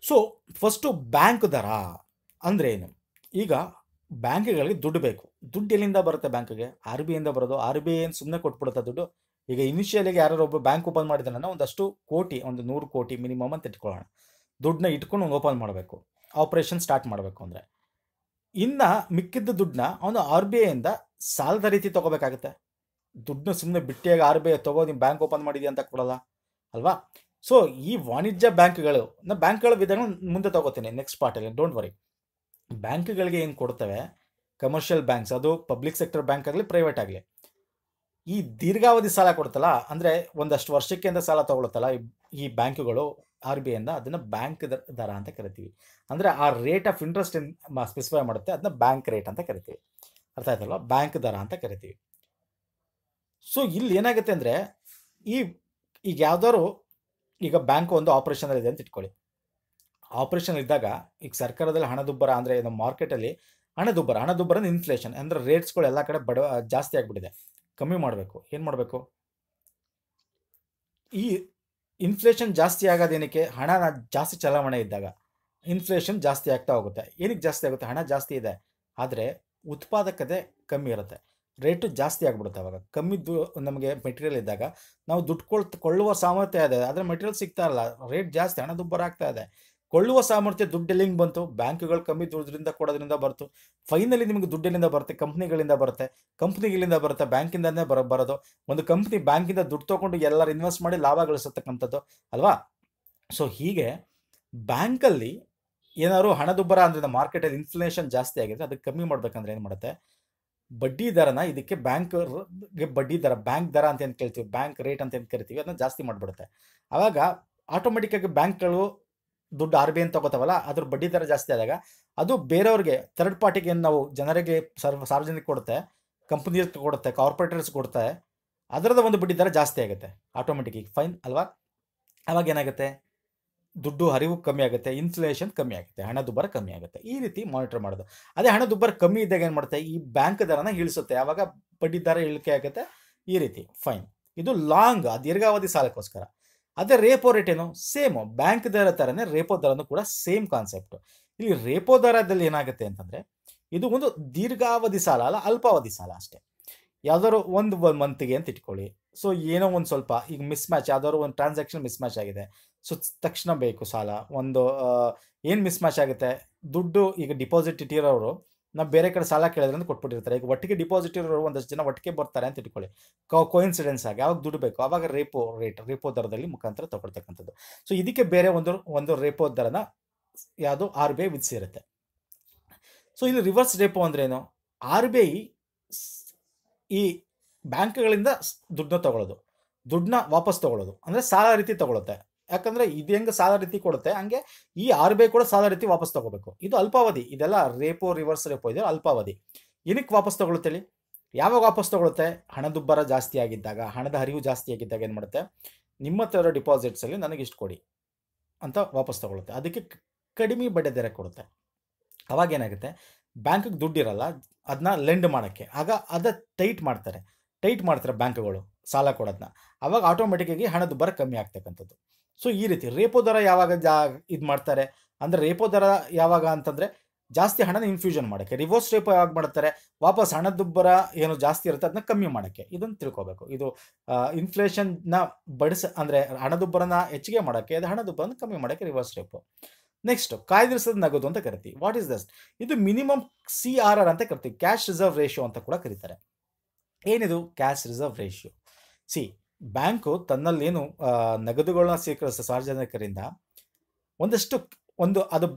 ಸೊ ಫಸ್ಟು ಬ್ಯಾಂಕ್ ದರ ಅಂದರೆ ಏನು ಈಗ ಬ್ಯಾಂಕ್ಗಳಿಗೆ ದುಡ್ಡು ಬೇಕು ದುಡ್ಡು ಎಲ್ಲಿಂದ ಬರುತ್ತೆ ಬ್ಯಾಂಕ್ಗೆ ಆರ್ ಬಿ ಐಯಿಂದ ಬರೋದು ಆರ್ ಬಿ ಐ ಸುಮ್ಮನೆ ಕೊಟ್ಬಿಡುತ್ತೆ ದುಡ್ಡು ಈಗ ಇನಿಷಿಯಲಿಗೆ ಯಾರು ಒಬ್ಬ ಬ್ಯಾಂಕ್ ಓಪನ್ ಮಾಡಿದಾನ ಒಂದಷ್ಟು ಕೋಟಿ ಒಂದು ನೂರು ಕೋಟಿ ಮಿನಿಮಮ್ ಅಂತ ಇಟ್ಕೊಳ್ಳೋಣ ದುಡ್ಡನ್ನ ಇಟ್ಕೊಂಡು ಓಪನ್ ಮಾಡಬೇಕು ಆಪ್ರೇಷನ್ ಸ್ಟಾರ್ಟ್ ಮಾಡಬೇಕು ಅಂದರೆ ಇನ್ನು ಮಿಕ್ಕಿದ್ದ ದುಡ್ಡನ್ನ ಅವನು ಆರ್ ಬಿ ಐಯಿಂದ ಸಾಲದ ರೀತಿ ತಗೋಬೇಕಾಗತ್ತೆ ದುಡ್ಡನ್ನ ಸುಮ್ಮನೆ ಬಿಟ್ಟಿಯಾಗಿ ಆರ್ ಬಿ ಐ ತಗೋ ನಿಮ್ಮ ಬ್ಯಾಂಕ್ ಓಪನ್ ಮಾಡಿದ್ಯಾ ಅಂತ ಕೊಡಲ್ಲ ಅಲ್ವಾ ಸೊ ಈ ವಾಣಿಜ್ಯ ಬ್ಯಾಂಕ್ಗಳು ನಾ ಬ್ಯಾಂಕ್ಗಳ ವಿಧಾನ ಮುಂದೆ ತಗೋತೀನಿ ನೆಕ್ಸ್ಟ್ ಪಾರ್ಟಲ್ಲಿ ಡೋಂಟ್ ವರಿ ಬ್ಯಾಂಕ್ಗಳಿಗೆ ಏನು ಕೊಡ್ತವೆ ಕಮರ್ಷಿಯಲ್ ಬ್ಯಾಂಕ್ಸ್ ಅದು ಪಬ್ಲಿಕ್ ಸೆಕ್ಟರ್ ಬ್ಯಾಂಕ್ ಆಗಲಿ ಪ್ರೈವೇಟ್ ಆಗಲಿ ಈ ದೀರ್ಘಾವಧಿ ಸಾಲ ಕೊಡ್ತಲ್ಲ ಅಂದರೆ ಒಂದಷ್ಟು ವರ್ಷಕ್ಕೆ ಅಂತ ಸಾಲ ತಗೊಳುತ್ತಲ್ಲ ಈ ಬ್ಯಾಂಕುಗಳು ಆರ್ ಬಿ ಐಂದ ಅದನ್ನು ಬ್ಯಾಂಕ್ ದರ ಅಂತ ಕರಿತೀವಿ ಅಂದರೆ ಆ ರೇಟ್ ಆಫ್ ಇಂಟ್ರೆಸ್ಟ್ ಸ್ಪೆಸಿಫೈ ಮಾಡುತ್ತೆ ಅದನ್ನ ಬ್ಯಾಂಕ್ ರೇಟ್ ಅಂತ ಕರಿತೀವಿ ಅರ್ಥ ಆಯ್ತಲ್ವ ಬ್ಯಾಂಕ್ ದರ ಅಂತ ಕರಿತೀವಿ ಸೊ ಇಲ್ಲಿ ಏನಾಗುತ್ತೆ ಅಂದರೆ ಈ ಈಗ ಯಾವ್ದಾದ್ರು ಈಗ ಬ್ಯಾಂಕ್ ಒಂದು ಆಪ್ರೇಷನಲ್ಲಿ ಇದೆ ಅಂತ ಇಟ್ಕೊಳ್ಳಿ ಆಪರೇಷನ್ ಇದ್ದಾಗ ಈಗ ಸರ್ಕಾರದಲ್ಲಿ ಹಣದುಬ್ಬರ ಅಂದರೆ ನಮ್ಮ ಮಾರ್ಕೆಟಲ್ಲಿ ಹಣದುಬ್ಬರ ಹಣದುಬ್ಬರ ಇನ್ಫ್ಲೇಷನ್ ಅಂದರೆ ರೇಟ್ಸ್ಗಳು ಎಲ್ಲ ಕಡೆ ಬಡ ಜಾಸ್ತಿ ಆಗಿಬಿಟ್ಟಿದೆ ಕಮ್ಮಿ ಮಾಡಬೇಕು ಏನು ಮಾಡಬೇಕು ಈ ಇನ್ಫ್ಲೇಷನ್ ಜಾಸ್ತಿ ಆಗೋದೇನಕ್ಕೆ ಹಣ ಜಾಸ್ತಿ ಚಲಾವಣೆ ಇದ್ದಾಗ ಇನ್ಫ್ಲೇಷನ್ ಜಾಸ್ತಿ ಆಗ್ತಾ ಹೋಗುತ್ತೆ ಏನಕ್ಕೆ ಜಾಸ್ತಿ ಆಗುತ್ತೆ ಹಣ ಜಾಸ್ತಿ ಇದೆ ಆದರೆ ಉತ್ಪಾದಕತೆ ಕಮ್ಮಿ ಇರುತ್ತೆ ರೇಟು ಜಾಸ್ತಿ ಆಗಿಬಿಡುತ್ತೆ ಅವಾಗ ಕಮ್ಮಿದ್ದು ನಮಗೆ ಮೆಟೀರಿಯಲ್ ಇದ್ದಾಗ ನಾವು ದುಡ್ಡು ಕೊಳ್ತು ಕೊಳ್ಳುವ ಸಾಮರ್ಥ್ಯ ಇದೆ ಆದರೆ ಮೆಟೀರಿಯಲ್ ಸಿಗ್ತಾ ಇಲ್ಲ ರೇಟ್ ಜಾಸ್ತಿ ಹಣದುಬ್ಬರ ಆಗ್ತಾ ಇದೆ ಕೊಳ್ಳುವ ಸಾಮರ್ಥ್ಯ ದುಡ್ಡು ಬಂತು ಬ್ಯಾಂಕುಗಳು ಕಮ್ಮಿ ದುಡ್ಡರಿಂದ ಕೊಡೋದ್ರಿಂದ ಬರ್ತು ಫೈನಲಿ ನಿಮಗೆ ದುಡ್ಡಿನಿಂದ ಬರುತ್ತೆ ಕಂಪ್ನಿಗಳಿಂದ ಬರುತ್ತೆ ಕಂಪ್ನಿಗಳಿಂದ ಬರುತ್ತೆ ಬ್ಯಾಂಕಿಂದನೇ ಬರ ಬರೋದು ಒಂದು ಕಂಪ್ನಿ ಬ್ಯಾಂಕಿಂದ ದುಡ್ಡು ತಗೊಂಡು ಎಲ್ಲರೂ ಇನ್ವೆಸ್ಟ್ ಮಾಡಿ ಲಾಭ ಗಳಿಸತಕ್ಕಂಥದ್ದು ಅಲ್ವಾ ಸೊ ಹೀಗೆ ಬ್ಯಾಂಕಲ್ಲಿ ಏನಾದ್ರು ಹಣದುಬ್ಬರ ಅಂದರೆ ಮಾರ್ಕೆಟಲ್ಲಿ ಇನ್ಫ್ಲೇಷನ್ ಜಾಸ್ತಿ ಆಗಿದ್ರೆ ಅದಕ್ಕೆ ಕಮ್ಮಿ ಮಾಡಬೇಕಂದ್ರೆ ಏನು ಮಾಡುತ್ತೆ ಬಡ್ಡಿ ದರನ ಇದಕ್ಕೆ ಬ್ಯಾಂಕ್ ಬಡ್ಡಿ ದರ ಬ್ಯಾಂಕ್ ದರ ಅಂತ ಏನು ಕೇಳ್ತೀವಿ ಬ್ಯಾಂಕ್ ರೇಟ್ ಅಂತ ಏನು ಕರಿತೀವಿ ಅದನ್ನ ಜಾಸ್ತಿ ಮಾಡಿಬಿಡುತ್ತೆ ಆವಾಗ ಆಗಿ ಬ್ಯಾಂಕ್ಗಳು ದುಡ್ಡು ಆರ್ ಬಿ ಐನ್ ತಗೋತಾವಲ್ಲ ಅದ್ರ ಬಡ್ಡಿ ದರ ಜಾಸ್ತಿ ಆದಾಗ ಅದು ಬೇರೆಯವ್ರಿಗೆ ಥರ್ಡ್ ಪಾರ್ಟಿಗೆ ಏನು ನಾವು ಜನರಿಗೆ ಸರ್ವ ಸಾರ್ವಜನಿಕ ಕೊಡುತ್ತೆ ಕಂಪ್ನೀಸ್ ಕೊಡುತ್ತೆ ಕಾರ್ಪೊರೇಟರ್ಸ್ ಕೊಡುತ್ತೆ ಅದರದ ಒಂದು ಬಡ್ಡಿ ದರ ಜಾಸ್ತಿ ಆಗುತ್ತೆ ಆಟೋಮೆಟಿಕ್ ಫೈನ್ ಅಲ್ವಾ ಅವಾಗ ಏನಾಗುತ್ತೆ ದುಡ್ಡು ಹರಿವು ಕಮ್ಮಿ ಆಗುತ್ತೆ ಇನ್ಫ್ಲೇಷನ್ ಕಮ್ಮಿ ಆಗುತ್ತೆ ಹಣದುಬ್ಬರ ಕಮ್ಮಿ ಆಗುತ್ತೆ ಈ ರೀತಿ ಮಾನಿಟರ್ ಮಾಡೋದು ಅದೇ ಹಣದುಬ್ಬರ ಕಮ್ಮಿ ಇದ್ದಾಗ ಏನು ಮಾಡುತ್ತೆ ಈ ಬ್ಯಾಂಕ್ ದರನ ಇಳಿಸುತ್ತೆ ಆವಾಗ ಬಡ್ಡಿ ದರ ಇಳಿಕೆ ಆಗುತ್ತೆ ಈ ರೀತಿ ಫೈನ್ ಇದು ಲಾಂಗ್ ದೀರ್ಘಾವಧಿ ಸಾಲಕ್ಕೋಸ್ಕರ ಅದೇ ರೇಪೋ ರೇಟ್ ಏನು ಸೇಮು ಬ್ಯಾಂಕ್ ದರ ಥರನೇ ರೇಪೋ ದರನೂ ಕೂಡ ಸೇಮ್ ಕಾನ್ಸೆಪ್ಟ್ ಇಲ್ಲಿ ರೇಪೋ ದರದಲ್ಲಿ ಏನಾಗುತ್ತೆ ಅಂತಂದರೆ ಇದು ಒಂದು ದೀರ್ಘಾವಧಿ ಸಾಲ ಅಲ್ಲ ಅಲ್ಪಾವಧಿ ಸಾಲ ಅಷ್ಟೇ ಯಾವ್ದಾದ್ರು ಒಂದು ಮಂತ್ಗೆ ಅಂತ ಇಟ್ಕೊಳ್ಳಿ ಸೊ ಏನೋ ಒಂದು ಸ್ವಲ್ಪ ಈಗ ಮಿಸ್ ಮ್ಯಾಚ್ ಒಂದು ಟ್ರಾನ್ಸಾಕ್ಷನ್ ಮಿಸ್ ಮ್ಯಾಚ್ ಆಗಿದೆ ಸೊ ತಕ್ಷಣ ಬೇಕು ಸಾಲ ಒಂದು ಏನು ಮಿಸ್ ಮ್ಯಾಚ್ ಆಗುತ್ತೆ ದುಡ್ಡು ಈಗ ಡಿಪಾಸಿಟ್ ಇಟ್ಟಿರೋರು ನಾವು ಬೇರೆ ಕಡೆ ಸಾಲ ಕೇಳಿದ್ರೆ ಅಂತ ಕೊಟ್ಬಿಟ್ಟಿರ್ತಾರೆ ಈಗ ಒಟ್ಟಿಗೆ ಡಿಪಾಸಿಟ್ ಇರೋರು ಒಂದಷ್ಟು ಜನ ಒಟ್ಟಿಗೆ ಬರ್ತಾರೆ ಅಂತ ಇಟ್ಕೊಳ್ಳಿ ಕೋಇನ್ಸಿಡೆನ್ಸ್ ಆಗಿ ಯಾವಾಗ ದುಡ್ಡು ಬೇಕು ಅವಾಗ ರೇಪೋ ರೇಟ್ ರೇಪೋ ದರದಲ್ಲಿ ಮುಖಾಂತರ ತಗೊಳ್ತಕ್ಕಂಥದ್ದು ಸೊ ಇದಕ್ಕೆ ಬೇರೆ ಒಂದು ಒಂದು ರೇಪೋ ದರನ ಯಾವುದು ಆರ್ ಬಿ ಐ ವಿಧಿಸಿರುತ್ತೆ ಸೊ ಇಲ್ಲಿ ರಿವರ್ಸ್ ರೇಪೋ ಅಂದ್ರೇನು ಆರ್ ಬಿ ಐ ಈ ಬ್ಯಾಂಕ್ಗಳಿಂದ ದುಡ್ಡನ್ನ ತಗೊಳ್ಳೋದು ದುಡ್ಡನ್ನ ವಾಪಸ್ ತಗೊಳ್ಳೋದು ಅಂದರೆ ಸಾಲ ರೀತಿ ತಗೊಳುತ್ತೆ ಯಾಕಂದರೆ ಇದು ಹೆಂಗೆ ಸಾಲ ರೀತಿ ಕೊಡುತ್ತೆ ಹಂಗೆ ಈ ಆರ್ ಬಿ ಐ ಕೂಡ ಸಾಲ ರೀತಿ ವಾಪಸ್ ತಗೋಬೇಕು ಇದು ಅಲ್ಪಾವಧಿ ಇದೆಲ್ಲ ರೇಪೋ ರಿವರ್ಸ್ ರೇಪೋ ಇದೆ ಅಲ್ಪಾವಧಿ ಏನಕ್ಕೆ ವಾಪಸ್ ತಗೊಳುತ್ತೇಳಿ ಯಾವಾಗ ವಾಪಸ್ ತಗೊಳುತ್ತೆ ಹಣದುಬ್ಬರ ಜಾಸ್ತಿ ಆಗಿದ್ದಾಗ ಹಣದ ಹರಿವು ಜಾಸ್ತಿ ಆಗಿದ್ದಾಗ ಏನು ಮಾಡುತ್ತೆ ನಿಮ್ಮ ಇರೋ ಡಿಪಾಸಿಟ್ಸಲ್ಲಿ ನನಗೆ ಇಷ್ಟು ಕೊಡಿ ಅಂತ ವಾಪಸ್ ತಗೊಳುತ್ತೆ ಅದಕ್ಕೆ ಕಡಿಮೆ ಬಡ್ಡಿ ದರ ಕೊಡುತ್ತೆ ಅವಾಗ ಏನಾಗುತ್ತೆ ಬ್ಯಾಂಕಿಗೆ ಇರಲ್ಲ ಅದನ್ನ ಲೆಂಡ್ ಮಾಡೋಕ್ಕೆ ಆಗ ಅದ ಟೈಟ್ ಮಾಡ್ತಾರೆ ಟೈಟ್ ಮಾಡ್ತಾರೆ ಬ್ಯಾಂಕ್ಗಳು ಸಾಲ ಕೊಡೋದನ್ನ ಆಟೋಮೆಟಿಕ್ ಆಟೋಮೆಟಿಕ್ಕಾಗಿ ಹಣದುಬ್ಬರ ಕಮ್ಮಿ ಆಗ್ತಕ್ಕಂಥದ್ದು ಸೊ ಈ ರೀತಿ ರೇಪೋ ದರ ಯಾವಾಗ ಜಾ ಇದು ಮಾಡ್ತಾರೆ ಅಂದರೆ ರೇಪೋ ದರ ಯಾವಾಗ ಅಂತಂದರೆ ಜಾಸ್ತಿ ಹಣನ ಇನ್ಫ್ಯೂಷನ್ ಮಾಡೋಕ್ಕೆ ರಿವರ್ಸ್ ರೇಪೋ ಯಾವಾಗ ಮಾಡ್ತಾರೆ ವಾಪಸ್ ಹಣದುಬ್ಬರ ಏನು ಜಾಸ್ತಿ ಇರುತ್ತೆ ಅದನ್ನ ಕಮ್ಮಿ ಮಾಡೋಕ್ಕೆ ಇದನ್ನು ತಿಳ್ಕೋಬೇಕು ಇದು ಇನ್ಫ್ಲೇಷನ್ನ ಬಡಿಸ ಅಂದರೆ ಹಣದುಬ್ಬರನ ಹೆಚ್ಚಿಗೆ ಮಾಡೋಕ್ಕೆ ಅದು ಹಣದುಬ್ಬರನ ಕಮ್ಮಿ ಮಾಡೋಕ್ಕೆ ರಿವರ್ಸ್ ರೇಪೋ ನೆಕ್ಸ್ಟ್ ಕಾಯ್ದಿರಿಸದ ನಗದು ಅಂತ ಕರಿತೀವಿ ವಾಟ್ ಇಸ್ ದಸ್ ಇದು ಮಿನಿಮಮ್ ಸಿ ಆರ್ ಆರ್ ಅಂತ ಕರಿತೀವಿ ಕ್ಯಾಶ್ ರಿಸರ್ವ್ ರೇಷಿಯೋ ಅಂತ ಕೂಡ ಕರೀತಾರೆ ಏನಿದು cash reserve ratio see bank ತನ್ನಲ್ಲೇನು ನಗದುಗಳನ್ನ ಸ್ವೀಕರಿಸ ಸಾರ್ವಜನಿಕರಿಂದ ಒಂದಷ್ಟು ಒಂದು ಅದು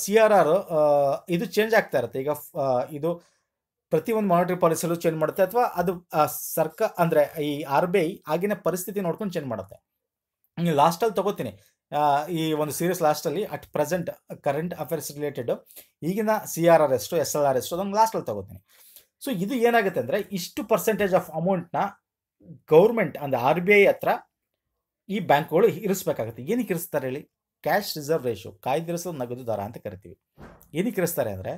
ಸಿ ಆರ್ ಆರ್ ಇದು ಚೇಂಜ್ ಆಗ್ತಾ ಇರುತ್ತೆ ಈಗ ಇದು ಪ್ರತಿ ಒಂದು ಮಾನಿಟರಿ ಪಾಲಿಸಿಯಲ್ಲೂ ಚೇಂಜ್ ಮಾಡುತ್ತೆ ಅಥವಾ ಅದು ಸರ್ಕ ಅಂದರೆ ಈ ಆರ್ ಬಿ ಐ ಆಗಿನ ಪರಿಸ್ಥಿತಿ ನೋಡ್ಕೊಂಡು ಚೇಂಜ್ ಮಾಡುತ್ತೆ ಲಾಸ್ಟಲ್ಲಿ ತಗೋತೀನಿ ಈ ಒಂದು ಸೀರಿಯಸ್ ಲಾಸ್ಟಲ್ಲಿ at present current affairs related ಈಗಿನ ಸಿ ಆರ್ ಆರ್ ಎಷ್ಟು ಎಸ್ ಎಲ್ ಆರ್ ಎಷ್ಟು ಅದೊಂದು ಲಾಸ್ಟಲ್ಲಿ ತಗೋತೀನಿ ಸೊ ಇದು ಏನಾಗುತ್ತೆ ಅಂದರೆ ಇಷ್ಟು ಪರ್ಸೆಂಟೇಜ್ ಆಫ್ ಅಮೌಂಟ್ನ ಗೌರ್ಮೆಂಟ್ ಅಂದರೆ ಆರ್ ಬಿ ಐ ಹತ್ರ ಈ ಬ್ಯಾಂಕ್ಗಳು ಇರಿಸ್ಬೇಕಾಗುತ್ತೆ ಏನಕ್ಕೆ ಇರಿಸ್ತಾರೆ ಹೇಳಿ ಕ್ಯಾಶ್ ರಿಸರ್ವ್ ರೇಷೋ ಕಾಯ್ದಿರಿಸೋ ನಗದು ದರ ಅಂತ ಕರಿತೀವಿ ಏನಕ್ಕೆ ಇರಿಸ್ತಾರೆ ಅಂದರೆ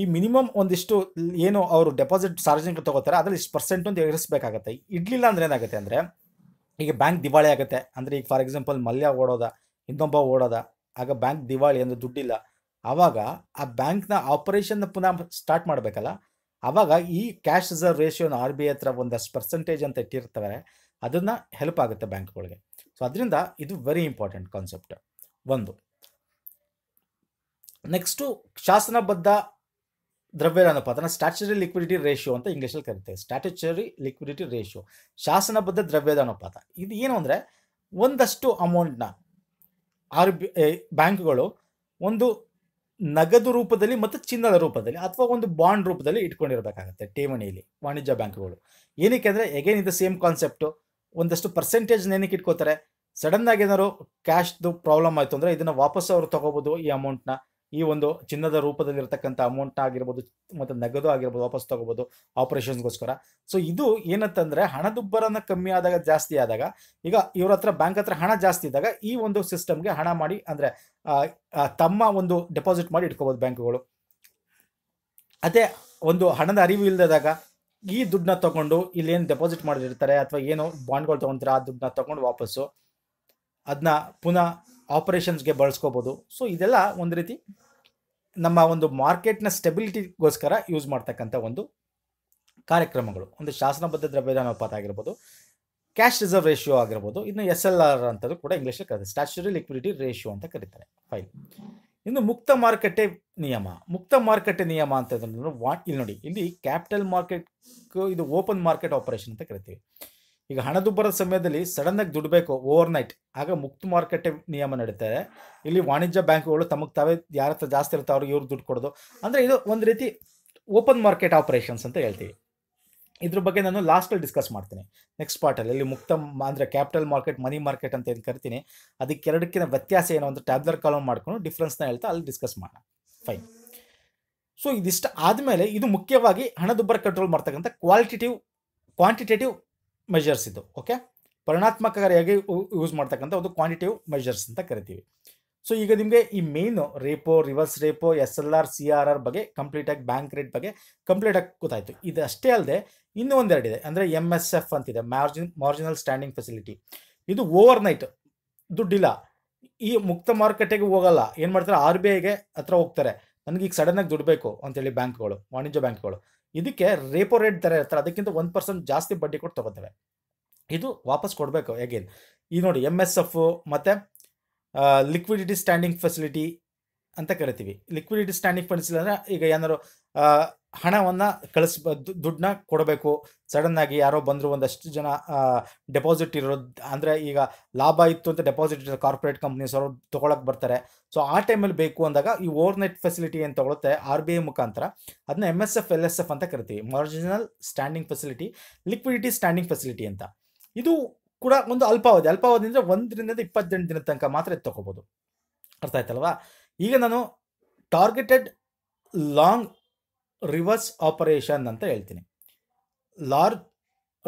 ಈ ಮಿನಿಮಮ್ ಒಂದಿಷ್ಟು ಏನು ಅವರು ಡೆಪಾಸಿಟ್ ಸಾರ್ವಜನಿಕ ತಗೋತಾರೆ ಅದರಲ್ಲಿ ಇಷ್ಟು ಪರ್ಸೆಂಟ್ ಒಂದು ಇರಿಸಬೇಕಾಗತ್ತೆ ಇಡ್ಲಿಲ್ಲ ಅಂದ್ರೆ ಏನಾಗುತ್ತೆ ಅಂದರೆ ಈಗ ಬ್ಯಾಂಕ್ ದಿವಾಳಿ ಆಗುತ್ತೆ ಅಂದರೆ ಈಗ ಫಾರ್ ಎಕ್ಸಾಂಪಲ್ ಮಲ್ಯ ಓಡೋದ ಇನ್ನೊಬ್ಬ ಓಡೋದ ಆಗ ಬ್ಯಾಂಕ್ ದಿವಾಳಿ ಅಂದರೆ ದುಡ್ಡಿಲ್ಲ ಆವಾಗ ಆ ಬ್ಯಾಂಕ್ನ ಆಪರೇಷನ್ನ ಪುನಃ ಸ್ಟಾರ್ಟ್ ಮಾಡಬೇಕಲ್ಲ ಅವಾಗ ಈ ಕ್ಯಾಶ್ ರಿಸರ್ವ್ ರೇಷಿಯೋನ ಆರ್ ಬಿ ಐ ಹತ್ರ ಒಂದಷ್ಟು ಪರ್ಸೆಂಟೇಜ್ ಅಂತ ಇಟ್ಟಿರ್ತವೆ ಅದನ್ನು ಹೆಲ್ಪ್ ಆಗುತ್ತೆ ಬ್ಯಾಂಕ್ಗಳಿಗೆ ಸೊ ಅದರಿಂದ ಇದು ವೆರಿ ಇಂಪಾರ್ಟೆಂಟ್ ಕಾನ್ಸೆಪ್ಟ್ ಒಂದು ನೆಕ್ಸ್ಟು ಶಾಸನಬದ್ಧ ದ್ರವ್ಯದ ಅದನ್ನು ಸ್ಟ್ಯಾಚುರಿ ಲಿಕ್ವಿಡಿಟಿ ರೇಷಿಯೋ ಅಂತ ಇಂಗ್ಲೀಷಲ್ಲಿ ಕರಿತೇವೆ ಸ್ಟ್ಯಾಚುರಿ ಲಿಕ್ವಿಡಿಟಿ ರೇಷಿಯೋ ಶಾಸನಬದ್ಧ ದ್ರವ್ಯದ ಅನುಪಾತ ಇದು ಏನು ಅಂದರೆ ಒಂದಷ್ಟು ಅಮೌಂಟ್ನ ಆರ್ ಬಿ ಬ್ಯಾಂಕ್ಗಳು ಒಂದು ನಗದು ರೂಪದಲ್ಲಿ ಮತ್ತು ಚಿನ್ನದ ರೂಪದಲ್ಲಿ ಅಥವಾ ಒಂದು ಬಾಂಡ್ ರೂಪದಲ್ಲಿ ಇಟ್ಕೊಂಡಿರಬೇಕಾಗತ್ತೆ ಠೇವಣಿಯಲ್ಲಿ ವಾಣಿಜ್ಯ ಬ್ಯಾಂಕ್ಗಳು ಏನಕ್ಕೆ ಅಂದರೆ ಎಗೇನ್ ಇದು ಸೇಮ್ ಕಾನ್ಸೆಪ್ಟು ಒಂದಷ್ಟು ಪರ್ಸೆಂಟೇಜ್ ಏನಕ್ಕೆ ಇಟ್ಕೋತಾರೆ ಸಡನ್ನಾಗಿ ಏನಾದ್ರು ಕ್ಯಾಶ್ದು ಪ್ರಾಬ್ಲಮ್ ಆಯಿತು ಅಂದರೆ ಇದನ್ನು ವಾಪಸ್ ಅವರು ತೊಗೋಬೋದು ಈ ಅಮೌಂಟ್ನ ಈ ಒಂದು ಚಿನ್ನದ ರೂಪದಲ್ಲಿ ಅಮೌಂಟ್ ಆಗಿರ್ಬೋದು ಮತ್ತು ನಗದು ಆಗಿರ್ಬೋದು ವಾಪಸ್ ತಗೋಬೋದು ಆಪರೇಷನ್ಸ್ಗೋಸ್ಕರ ಸೊ ಇದು ಏನಂತಂದರೆ ಹಣದುಬ್ಬರನ ಕಮ್ಮಿ ಆದಾಗ ಜಾಸ್ತಿ ಆದಾಗ ಈಗ ಇವ್ರ ಹತ್ರ ಬ್ಯಾಂಕ್ ಹತ್ರ ಹಣ ಜಾಸ್ತಿ ಇದ್ದಾಗ ಈ ಒಂದು ಸಿಸ್ಟಮ್ಗೆ ಹಣ ಮಾಡಿ ಅಂದರೆ ತಮ್ಮ ಒಂದು ಡೆಪಾಸಿಟ್ ಮಾಡಿ ಇಟ್ಕೋಬೋದು ಬ್ಯಾಂಕ್ಗಳು ಅದೇ ಒಂದು ಹಣದ ಅರಿವು ಇಲ್ಲದಾಗ ಈ ದುಡ್ಡನ್ನ ತೊಗೊಂಡು ಇಲ್ಲೇನು ಡೆಪಾಸಿಟ್ ಮಾಡಿರ್ತಾರೆ ಅಥವಾ ಏನು ಬಾಂಡ್ಗಳು ತೊಗೊಳ್ತಾರೆ ಆ ದುಡ್ಡನ್ನ ತಗೊಂಡು ವಾಪಸ್ಸು ಅದನ್ನ ಪುನಃ ಆಪರೇಷನ್ಸ್ಗೆ ಬಳಸ್ಕೋಬೋದು ಸೊ ಇದೆಲ್ಲ ಒಂದು ರೀತಿ ನಮ್ಮ ಒಂದು ಮಾರ್ಕೆಟ್ನ ಸ್ಟೆಬಿಲಿಟಿಗೋಸ್ಕರ ಯೂಸ್ ಮಾಡ್ತಕ್ಕಂಥ ಒಂದು ಕಾರ್ಯಕ್ರಮಗಳು ಒಂದು ಶಾಸನಬದ್ಧ ದ್ರವ್ಯದ ಆಗಿರ್ಬೋದು ಕ್ಯಾಶ್ ರಿಸರ್ವ್ ರೇಷಿಯೋ ಆಗಿರ್ಬೋದು ಇನ್ನು ಎಸ್ ಎಲ್ ಆರ್ ಅಂತಲೂ ಕೂಡ ಇಂಗ್ಲೀಷಲ್ಲಿ ಕರೀತಾರೆ ಸ್ಟ್ಯಾಚುರಿ ಲಿಕ್ವಿಡಿಟಿ ರೇಷಿಯೋ ಅಂತ ಕರೀತಾರೆ ಫೈನ್ ಇನ್ನು ಮುಕ್ತ ಮಾರುಕಟ್ಟೆ ನಿಯಮ ಮುಕ್ತ ಮಾರುಕಟ್ಟೆ ನಿಯಮ ಅಂತಂದ್ರೆ ವಾಟ್ ಇಲ್ಲಿ ನೋಡಿ ಇಲ್ಲಿ ಕ್ಯಾಪಿಟಲ್ ಮಾರ್ಕೆಟ್ ಇದು ಓಪನ್ ಮಾರ್ಕೆಟ್ ಆಪರೇಷನ್ ಅಂತ ಕರಿತೀವಿ ಈಗ ಹಣದುಬ್ಬರದ ಸಮಯದಲ್ಲಿ ಸಡನ್ನಾಗಿ ದುಡ್ಬೇಕು ಓವರ್ ನೈಟ್ ಆಗ ಮುಕ್ತ ಮಾರುಕಟ್ಟೆ ನಿಯಮ ನಡೀತಾರೆ ಇಲ್ಲಿ ವಾಣಿಜ್ಯ ಬ್ಯಾಂಕ್ಗಳು ತಮಗೆ ತಾವೇ ಯಾರ ಹತ್ರ ಜಾಸ್ತಿ ಇರುತ್ತೆ ಅವ್ರಿಗೆ ಇವ್ರು ದುಡ್ಡು ಕೊಡೋದು ಅಂದರೆ ಇದು ಒಂದು ರೀತಿ ಓಪನ್ ಮಾರ್ಕೆಟ್ ಆಪರೇಷನ್ಸ್ ಅಂತ ಹೇಳ್ತೀವಿ ಇದ್ರ ಬಗ್ಗೆ ನಾನು ಲಾಸ್ಟಲ್ಲಿ ಡಿಸ್ಕಸ್ ಮಾಡ್ತೀನಿ ನೆಕ್ಸ್ಟ್ ಪಾರ್ಟಲ್ಲಿ ಇಲ್ಲಿ ಮುಕ್ತ ಅಂದರೆ ಕ್ಯಾಪಿಟಲ್ ಮಾರ್ಕೆಟ್ ಮನಿ ಮಾರ್ಕೆಟ್ ಅಂತ ಏನು ಕರಿತೀನಿ ಅದಕ್ಕೆ ಎರಡಕ್ಕಿನ ವ್ಯತ್ಯಾಸ ಏನೋ ಒಂದು ಟ್ಯಾಬ್ಲರ್ ಕಾಲಮ್ ಮಾಡ್ಕೊಂಡು ಡಿಫ್ರೆನ್ಸ್ನ ಹೇಳ್ತಾ ಅಲ್ಲಿ ಡಿಸ್ಕಸ್ ಮಾಡೋಣ ಫೈನ್ ಸೊ ಇದಿಷ್ಟು ಆದಮೇಲೆ ಇದು ಮುಖ್ಯವಾಗಿ ಹಣದುಬ್ಬರ ಕಂಟ್ರೋಲ್ ಮಾಡ್ತಕ್ಕಂಥ ಕ್ವಾಲಿಟಿಟಿವ್ ಕ್ವಾಂಟಿಟೇಟಿವ್ ಮೆಷರ್ಸ್ ಇದು ಓಕೆ ಪರಿಣಾತ್ಮಕವಾಗಿ ಯೂಸ್ ಮಾಡ್ತಕ್ಕಂಥ ಒಂದು ಕ್ವಾಂಟಿಟಿವ್ ಮೆಷರ್ಸ್ ಅಂತ ಕರಿತೀವಿ ಸೊ ಈಗ ನಿಮಗೆ ಈ main repo reverse repo S L R C R R ಬಗ್ಗೆ ಕಂಪ್ಲೀಟಾಗಿ ಬ್ಯಾಂಕ್ ರೇಟ್ ಬಗ್ಗೆ ಕಂಪ್ಲೀಟಾಗಿ ಗೊತ್ತಾಯಿತು ಇದು ಅಷ್ಟೇ ಅಲ್ಲದೆ ಇನ್ನೂ ಒಂದೆರಡಿದೆ ಅಂದರೆ ಎಮ್ ಎಸ್ ಎಫ್ ಅಂತಿದೆ ಮಾರ್ಜಿನ್ ಮಾರ್ಜಿನಲ್ ಸ್ಟ್ಯಾಂಡಿಂಗ್ ಫೆಸಿಲಿಟಿ ಇದು ಓವರ್ ನೈಟ್ ದುಡ್ಡಿಲ್ಲ ಈ ಮುಕ್ತ ಮಾರುಕಟ್ಟೆಗೆ ಹೋಗಲ್ಲ ಏನು ಮಾಡ್ತಾರೆ ಆರ್ ಬಿ ಐಗೆ ಹತ್ರ ಹೋಗ್ತಾರೆ ನನಗೆ ಈಗ ಸಡನ್ನಾಗಿ ದುಡ್ಡು ಬೇಕು ಅಂತೇಳಿ ಬ್ಯಾಂಕ್ಗಳು ವಾಣಿಜ್ಯ ಬ್ಯಾಂಕ್ಗಳು ಇದಕ್ಕೆ ರೇಪೋ ರೇಟ್ ದರ ಇರ್ತಾರೆ ಅದಕ್ಕಿಂತ ಒಂದು ಪರ್ಸೆಂಟ್ ಜಾಸ್ತಿ ಬಡ್ಡಿ ಕೊಟ್ಟು ತೊಗೋತೇವೆ ಇದು ವಾಪಸ್ ಕೊಡಬೇಕು ಅಗೇನ್ ಈ ನೋಡಿ ಎಮ್ ಎಸ್ ಎಫ್ ಮತ್ತು ಲಿಕ್ವಿಡಿಟಿ ಸ್ಟ್ಯಾಂಡಿಂಗ್ ಫೆಸಿಲಿಟಿ ಅಂತ ಕರಿತೀವಿ ಲಿಕ್ವಿಡಿಟಿ ಸ್ಟ್ಯಾಂಡಿಂಗ್ ಫೆಸಿಲಿಟಿ ಅಂದರೆ ಈಗ ಏನಾರು ಹಣವನ್ನು ಕಳಿಸ್ ದುಡ್ಡನ್ನ ಕೊಡಬೇಕು ಸಡನ್ನಾಗಿ ಯಾರೋ ಬಂದರು ಒಂದಷ್ಟು ಜನ ಡೆಪಾಸಿಟ್ ಇರೋದು ಅಂದರೆ ಈಗ ಲಾಭ ಇತ್ತು ಅಂತ ಡೆಪಾಸಿಟ್ ಇರೋ ಕಾರ್ಪೊರೇಟ್ ಕಂಪ್ನೀಸ್ ಅವರು ತೊಗೊಳಕ್ಕೆ ಬರ್ತಾರೆ ಸೊ ಆ ಟೈಮಲ್ಲಿ ಬೇಕು ಅಂದಾಗ ಈ ಓವರ್ ಫೆಸಿಲಿಟಿ ಏನು ತೊಗೊಳುತ್ತೆ ಆರ್ ಬಿ ಐ ಮುಖಾಂತರ ಅದನ್ನ M S F L S F ಅಂತ ಕರಿತೀವಿ marginal standing facility liquidity standing facility ಅಂತ ಇದು ಕೂಡ ಒಂದು ಅಲ್ಪಾವಧಿ ಅಲ್ಪಾವಧಿ ಅಂದರೆ ಒಂದರಿಂದ ಇಪ್ಪತ್ತೆಂಟು ದಿನದ ತನಕ ಮಾತ್ರ ತಗೋಬೋದು ಅರ್ಥ ಆಯ್ತಲ್ವಾ ಈಗ ನಾನು ಟಾರ್ಗೆಟೆಡ್ ಲಾಂಗ್ ರಿವರ್ಸ್ ಆಪರೇಷನ್ ಅಂತ ಹೇಳ್ತೀನಿ large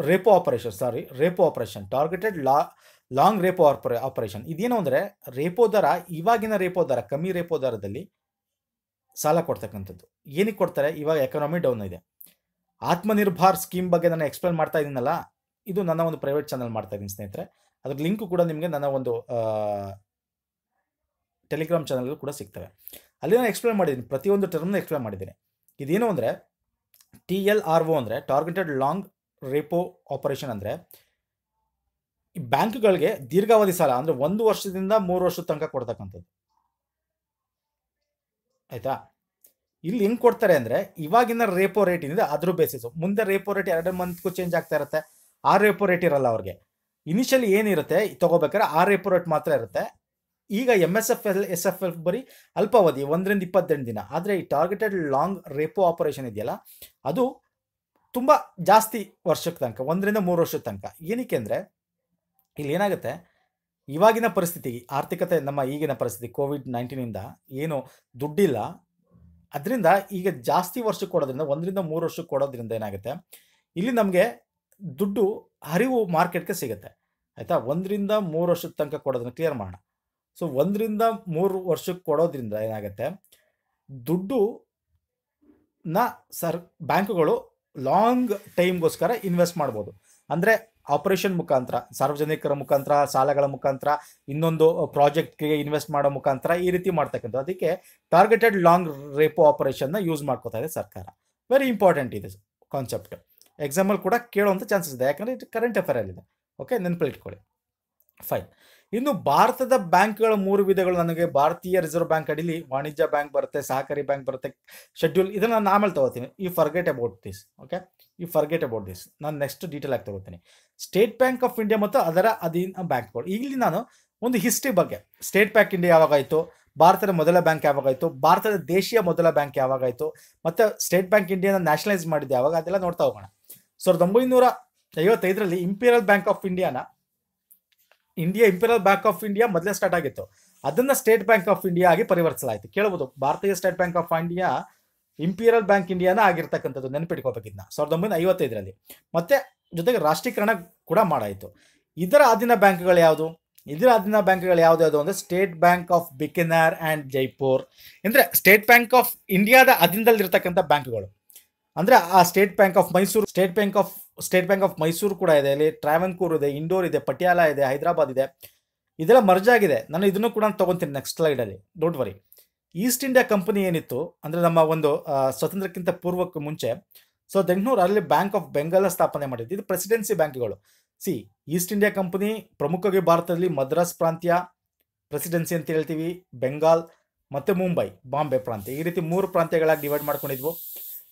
repo operation sorry repo operation targeted ಲಾ ಲಾಂಗ್ ರೇಪೋ ಆಪರೇ ಆಪರೇಷನ್ ಇದೇನು ಅಂದರೆ ರೇಪೋ ದರ ಇವಾಗಿನ ರೇಪೋ ದರ ಕಮ್ಮಿ ರೇಪೋ ದರದಲ್ಲಿ ಸಾಲ ಕೊಡ್ತಕ್ಕಂಥದ್ದು ಏನಕ್ಕೆ ಕೊಡ್ತಾರೆ ಇವಾಗ ಎಕನಾಮಿ ಡೌನ್ ಇದೆ ಆತ್ಮನಿರ್ಭರ್ ಸ್ಕೀಮ್ ಬಗ್ಗೆ ನಾನು ಎಕ್ಸ್ಪ್ಲೇನ್ ಮಾಡ್ತಾ ಇದ್ದೀನಲ್ಲ ಇದು ನನ್ನ ಒಂದು ಪ್ರೈವೇಟ್ ಚಾನಲ್ ಮಾಡ್ತಾ ಇದ್ದೀನಿ ಸ್ನೇಹಿತರೆ ಅದ್ರ ಲಿಂಕು ಕೂಡ ನಿಮಗೆ ನನ್ನ ಒಂದು ಟೆಲಿಗ್ರಾಮ್ ಚಾನಲ್ ಕೂಡ ಸಿಗ್ತವೆ ಅಲ್ಲಿ ನಾನು ಎಕ್ಸ್ಪ್ಲೇನ್ ಮಾಡಿದ್ದೀನಿ ಪ್ರತಿಯೊಂದು ಟರ್ಮ್ನ ಎಕ್ಸ್ಪ್ಲೇನ್ ಮಾಡಿದ್ದೀನಿ ಇದೇನು ಅಂದರೆ ಟಿ ಎಲ್ ಆರ್ ಒ ಅಂದರೆ ಟಾರ್ಗೆಟೆಡ್ ಲಾಂಗ್ ರೇಪೋ ಆಪರೇಷನ್ ಅಂದರೆ ಬ್ಯಾಂಕ್ಗಳಿಗೆ ದೀರ್ಘಾವಧಿ ಸಾಲ ಅಂದರೆ ಒಂದು ವರ್ಷದಿಂದ ಮೂರು ವರ್ಷದ ತನಕ ಕೊಡ್ತಕ್ಕಂಥದ್ದು ಆಯಿತಾ ಇಲ್ಲಿ ಹೆಂಗೆ ಕೊಡ್ತಾರೆ ಅಂದರೆ ಇವಾಗಿನ ರೇಪೋ ರೇಟ್ ಏನಿದೆ ಅದ್ರ ಬೇಸಿಸು ಮುಂದೆ ರೇಪೋ ರೇಟ್ ಎರಡು ಮಂತ್ಗೂ ಚೇಂಜ್ ಆಗ್ತಾ ಇರುತ್ತೆ ಆ ರೇಪೋ ರೇಟ್ ಇರಲ್ಲ ಅವ್ರಿಗೆ ಇನಿಷಿಯಲಿ ಏನಿರುತ್ತೆ ತಗೋಬೇಕಾದ್ರೆ ಆ ರೇಪೋ ರೇಟ್ ಮಾತ್ರ ಇರುತ್ತೆ ಈಗ M S F L S F L ಬರೀ ಅಲ್ಪಾವಧಿ ಒಂದರಿಂದ ಇಪ್ಪತ್ತೆಂಟು ದಿನ ಆದರೆ ಈ ಟಾರ್ಗೆಟೆಡ್ ಲಾಂಗ್ ರೇಪೋ ಆಪರೇಷನ್ ಇದೆಯಲ್ಲ ಅದು ತುಂಬ ಜಾಸ್ತಿ ವರ್ಷಕ್ಕೆ ತನಕ ಒಂದರಿಂದ ಮೂರು ವರ್ಷದ ತನಕ ಏನಕ್ಕೆ ಅಂದರೆ ಇಲ್ಲಿ ಏನಾಗುತ್ತೆ ಇವಾಗಿನ ಪರಿಸ್ಥಿತಿಗೆ ಆರ್ಥಿಕತೆ ನಮ್ಮ ಈಗಿನ ಪರಿಸ್ಥಿತಿ ಕೋವಿಡ್ ನೈನ್ಟೀನಿಂದ ಏನು ದುಡ್ಡಿಲ್ಲ ಅದರಿಂದ ಈಗ ಜಾಸ್ತಿ ವರ್ಷಕ್ಕೆ ಕೊಡೋದ್ರಿಂದ ಒಂದರಿಂದ ಮೂರು ವರ್ಷಕ್ಕೆ ಕೊಡೋದ್ರಿಂದ ಏನಾಗುತ್ತೆ ಇಲ್ಲಿ ನಮಗೆ ದುಡ್ಡು ಹರಿವು ಮಾರ್ಕೆಟ್ಗೆ ಸಿಗುತ್ತೆ ಆಯಿತಾ ಒಂದರಿಂದ ಮೂರು ವರ್ಷದ ತನಕ ಕೊಡೋದನ್ನು ಕ್ಲಿಯರ್ ಮಾಡೋಣ ಸೊ ಒಂದರಿಂದ ಮೂರು ವರ್ಷಕ್ಕೆ ಕೊಡೋದ್ರಿಂದ ಏನಾಗುತ್ತೆ ದುಡ್ಡು ನ ಸರ್ ಬ್ಯಾಂಕುಗಳು ಲಾಂಗ್ ಟೈಮ್ಗೋಸ್ಕರ ಇನ್ವೆಸ್ಟ್ ಮಾಡ್ಬೋದು ಅಂದರೆ ಆಪರೇಷನ್ ಮುಖಾಂತರ ಸಾರ್ವಜನಿಕರ ಮುಖಾಂತರ ಸಾಲಗಳ ಮುಖಾಂತರ ಇನ್ನೊಂದು ಪ್ರಾಜೆಕ್ಟ್ಗೆ ಇನ್ವೆಸ್ಟ್ ಮಾಡೋ ಮುಖಾಂತರ ಈ ರೀತಿ ಮಾಡ್ತಕ್ಕಂಥದ್ದು ಅದಕ್ಕೆ ಟಾರ್ಗೆಟೆಡ್ ಲಾಂಗ್ ರೇಪೋ ಆಪರೇಷನ್ನ ಯೂಸ್ ಮಾಡ್ಕೋತಾ ಇದೆ ಸರ್ಕಾರ ವೆರಿ ಇಂಪಾರ್ಟೆಂಟ್ ಇದೆ ಕಾನ್ಸೆಪ್ಟ್ ಎಕ್ಸಾಂಪಲ್ ಕೂಡ ಕೇಳುವಂಥ ಚಾನ್ಸಸ್ ಇದೆ ಯಾಕಂದರೆ ಇದು ಕರೆಂಟ್ ಅಫೇರಲ್ಲಿದೆ ಇದೆ ಓಕೆ ನೆನಪಲ್ಲಿ ಇಟ್ಕೊಳ್ಳಿ ಫೈನ್ ಇನ್ನು ಭಾರತದ ಬ್ಯಾಂಕ್ಗಳ ಮೂರು ವಿಧಗಳು ನನಗೆ ಭಾರತೀಯ ರಿಸರ್ವ್ ಬ್ಯಾಂಕ್ ಅಡಿಲಿ ವಾಣಿಜ್ಯ ಬ್ಯಾಂಕ್ ಬರುತ್ತೆ ಸಹಕಾರಿ ಬ್ಯಾಂಕ್ ಬರುತ್ತೆ ಶೆಡ್ಯೂಲ್ ಇದನ್ನು ನಾನು ಆಮೇಲೆ ತಗೋತೀನಿ ಈ ಫರ್ಗೆಟ್ ಅಬೌಟ್ ದಿಸ್ ಓಕೆ ಈ ಫರ್ಗೆಟ್ ಅಬೌಟ್ ದಿಸ್ ನಾನು ನೆಕ್ಸ್ಟ್ ಡೀಟೇಲ್ ಆಗಿ ತಗೋತೀನಿ ಸ್ಟೇಟ್ ಬ್ಯಾಂಕ್ ಆಫ್ ಇಂಡಿಯಾ ಮತ್ತು ಅದರ ಅಧೀನ ಬ್ಯಾಂಕ್ಗಳು ಇಲ್ಲಿ ನಾನು ಒಂದು ಹಿಸ್ಟ್ರಿ ಬಗ್ಗೆ ಸ್ಟೇಟ್ ಬ್ಯಾಂಕ್ ಇಂಡಿಯಾ ಯಾವಾಗಾಯಿತು ಭಾರತದ ಮೊದಲ ಬ್ಯಾಂಕ್ ಯಾವಾಗಾಯಿತು ಭಾರತದ ದೇಶೀಯ ಮೊದಲ ಬ್ಯಾಂಕ್ ಯಾವಾಗಾಯಿತು ಮತ್ತು ಸ್ಟೇಟ್ ಬ್ಯಾಂಕ್ ಇಂಡಿಯಾನ ನ್ಯಾಷನಲೈಸ್ ಮಾಡಿದ್ದೆ ಯಾವಾಗ ಅದೆಲ್ಲ ನೋಡ್ತಾ ಹೋಗೋಣ ಸಾವಿರದ ಒಂಬೈನೂರ ಐವತ್ತೈದರಲ್ಲಿ ಇಂಪೀರಿಯಲ್ ಬ್ಯಾಂಕ್ ಆಫ್ ಇಂಡಿಯಾನ India Imperial Bank of India ಮೊದಲೇ ಸ್ಟಾರ್ಟ್ ಆಗಿತ್ತು ಅದನ್ನು ಸ್ಟೇಟ್ ಬ್ಯಾಂಕ್ ಆಫ್ ಇಂಡಿಯಾ ಆಗಿ ಪರಿವರ್ತಿಸಲಾಯಿತು ಕೇಳಬಹುದು ಭಾರತೀಯ State Bank of India Imperial Bank ಇಂಡಿಯಾನ ಆಗಿರ್ತಕ್ಕಂಥದ್ದು ನೆನಪಿಟ್ಕೋಬೇಕಿದ್ನ ಸಾವಿರದ ಒಂಬೈನೂರ ಐವತ್ತೈದರಲ್ಲಿ ಮತ್ತೆ ಜೊತೆಗೆ ರಾಷ್ಟ್ರೀಕರಣ ಕೂಡ ಮಾಡಾಯಿತು ಇದರ ಅಧೀನ ಬ್ಯಾಂಕ್ಗಳು ಯಾವುದು ಇದರ ಅಧೀನ ಬ್ಯಾಂಕ್ಗಳು ಯಾವುದು ಯಾವುದು ಅಂದರೆ State Bank of Bikaner and Jaipur ಅಂದರೆ ಸ್ಟೇಟ್ ಬ್ಯಾಂಕ್ ಆಫ್ ಇಂಡಿಯಾದ ಅಧೀನದಲ್ಲಿರ್ತಕ್ಕಂಥ ಬ್ಯಾಂಕ್ಗಳು ಅಂದರೆ ಆ State Bank of Mysore State Bank of State Bank of Mysore ಕೂಡ ಇದೆ ಇಲ್ಲಿ ಟ್ರಾವೆನ್ಕೂರ್ ಇದೆ ಇಂಡೋರ್ ಇದೆ ಪಟಿಯಾಲ ಇದೆ ಹೈದರಾಬಾದ್ ಇದೆ ಇದೆಲ್ಲ ಮರ್ಜ್ ಆಗಿದೆ ನಾನು ಇದನ್ನು ಕೂಡ ತೊಗೊತೀನಿ ನೆಕ್ಸ್ಟ್ ಸ್ಲೈಡಲ್ಲಿ don't worry East India Company ಏನಿತ್ತು ಅಂದರೆ ನಮ್ಮ ಒಂದು ಸ್ವತಂತ್ರಕ್ಕಿಂತ ಪೂರ್ವಕ್ಕೆ ಮುಂಚೆ ಸೊ ಎಂಟುನೂರು ಅಲ್ಲಿ ಬ್ಯಾಂಕ್ ಆಫ್ ಬೆಂಗಾಲ ಸ್ಥಾಪನೆ ಮಾಡಿದ್ದು ಇದು ಪ್ರೆಸಿಡೆನ್ಸಿ ಬ್ಯಾಂಕ್ಗಳು ಸಿ ಈಸ್ಟ್ ಇಂಡಿಯಾ ಕಂಪನಿ ಪ್ರಮುಖವಾಗಿ ಭಾರತದಲ್ಲಿ ಮದ್ರಾಸ್ ಪ್ರಾಂತ್ಯ ಪ್ರೆಸಿಡೆನ್ಸಿ ಅಂತ ಹೇಳ್ತೀವಿ ಬೆಂಗಾಲ್ ಮತ್ತು ಮುಂಬೈ ಬಾಂಬೆ ಪ್ರಾಂತ್ಯ ಈ ರೀತಿ ಮೂರು ಪ್ರಾಂತ್ಯಗಳಾಗಿ ಡಿವೈಡ್ ಮಾಡ್ಕೊಂಡಿದ್ವು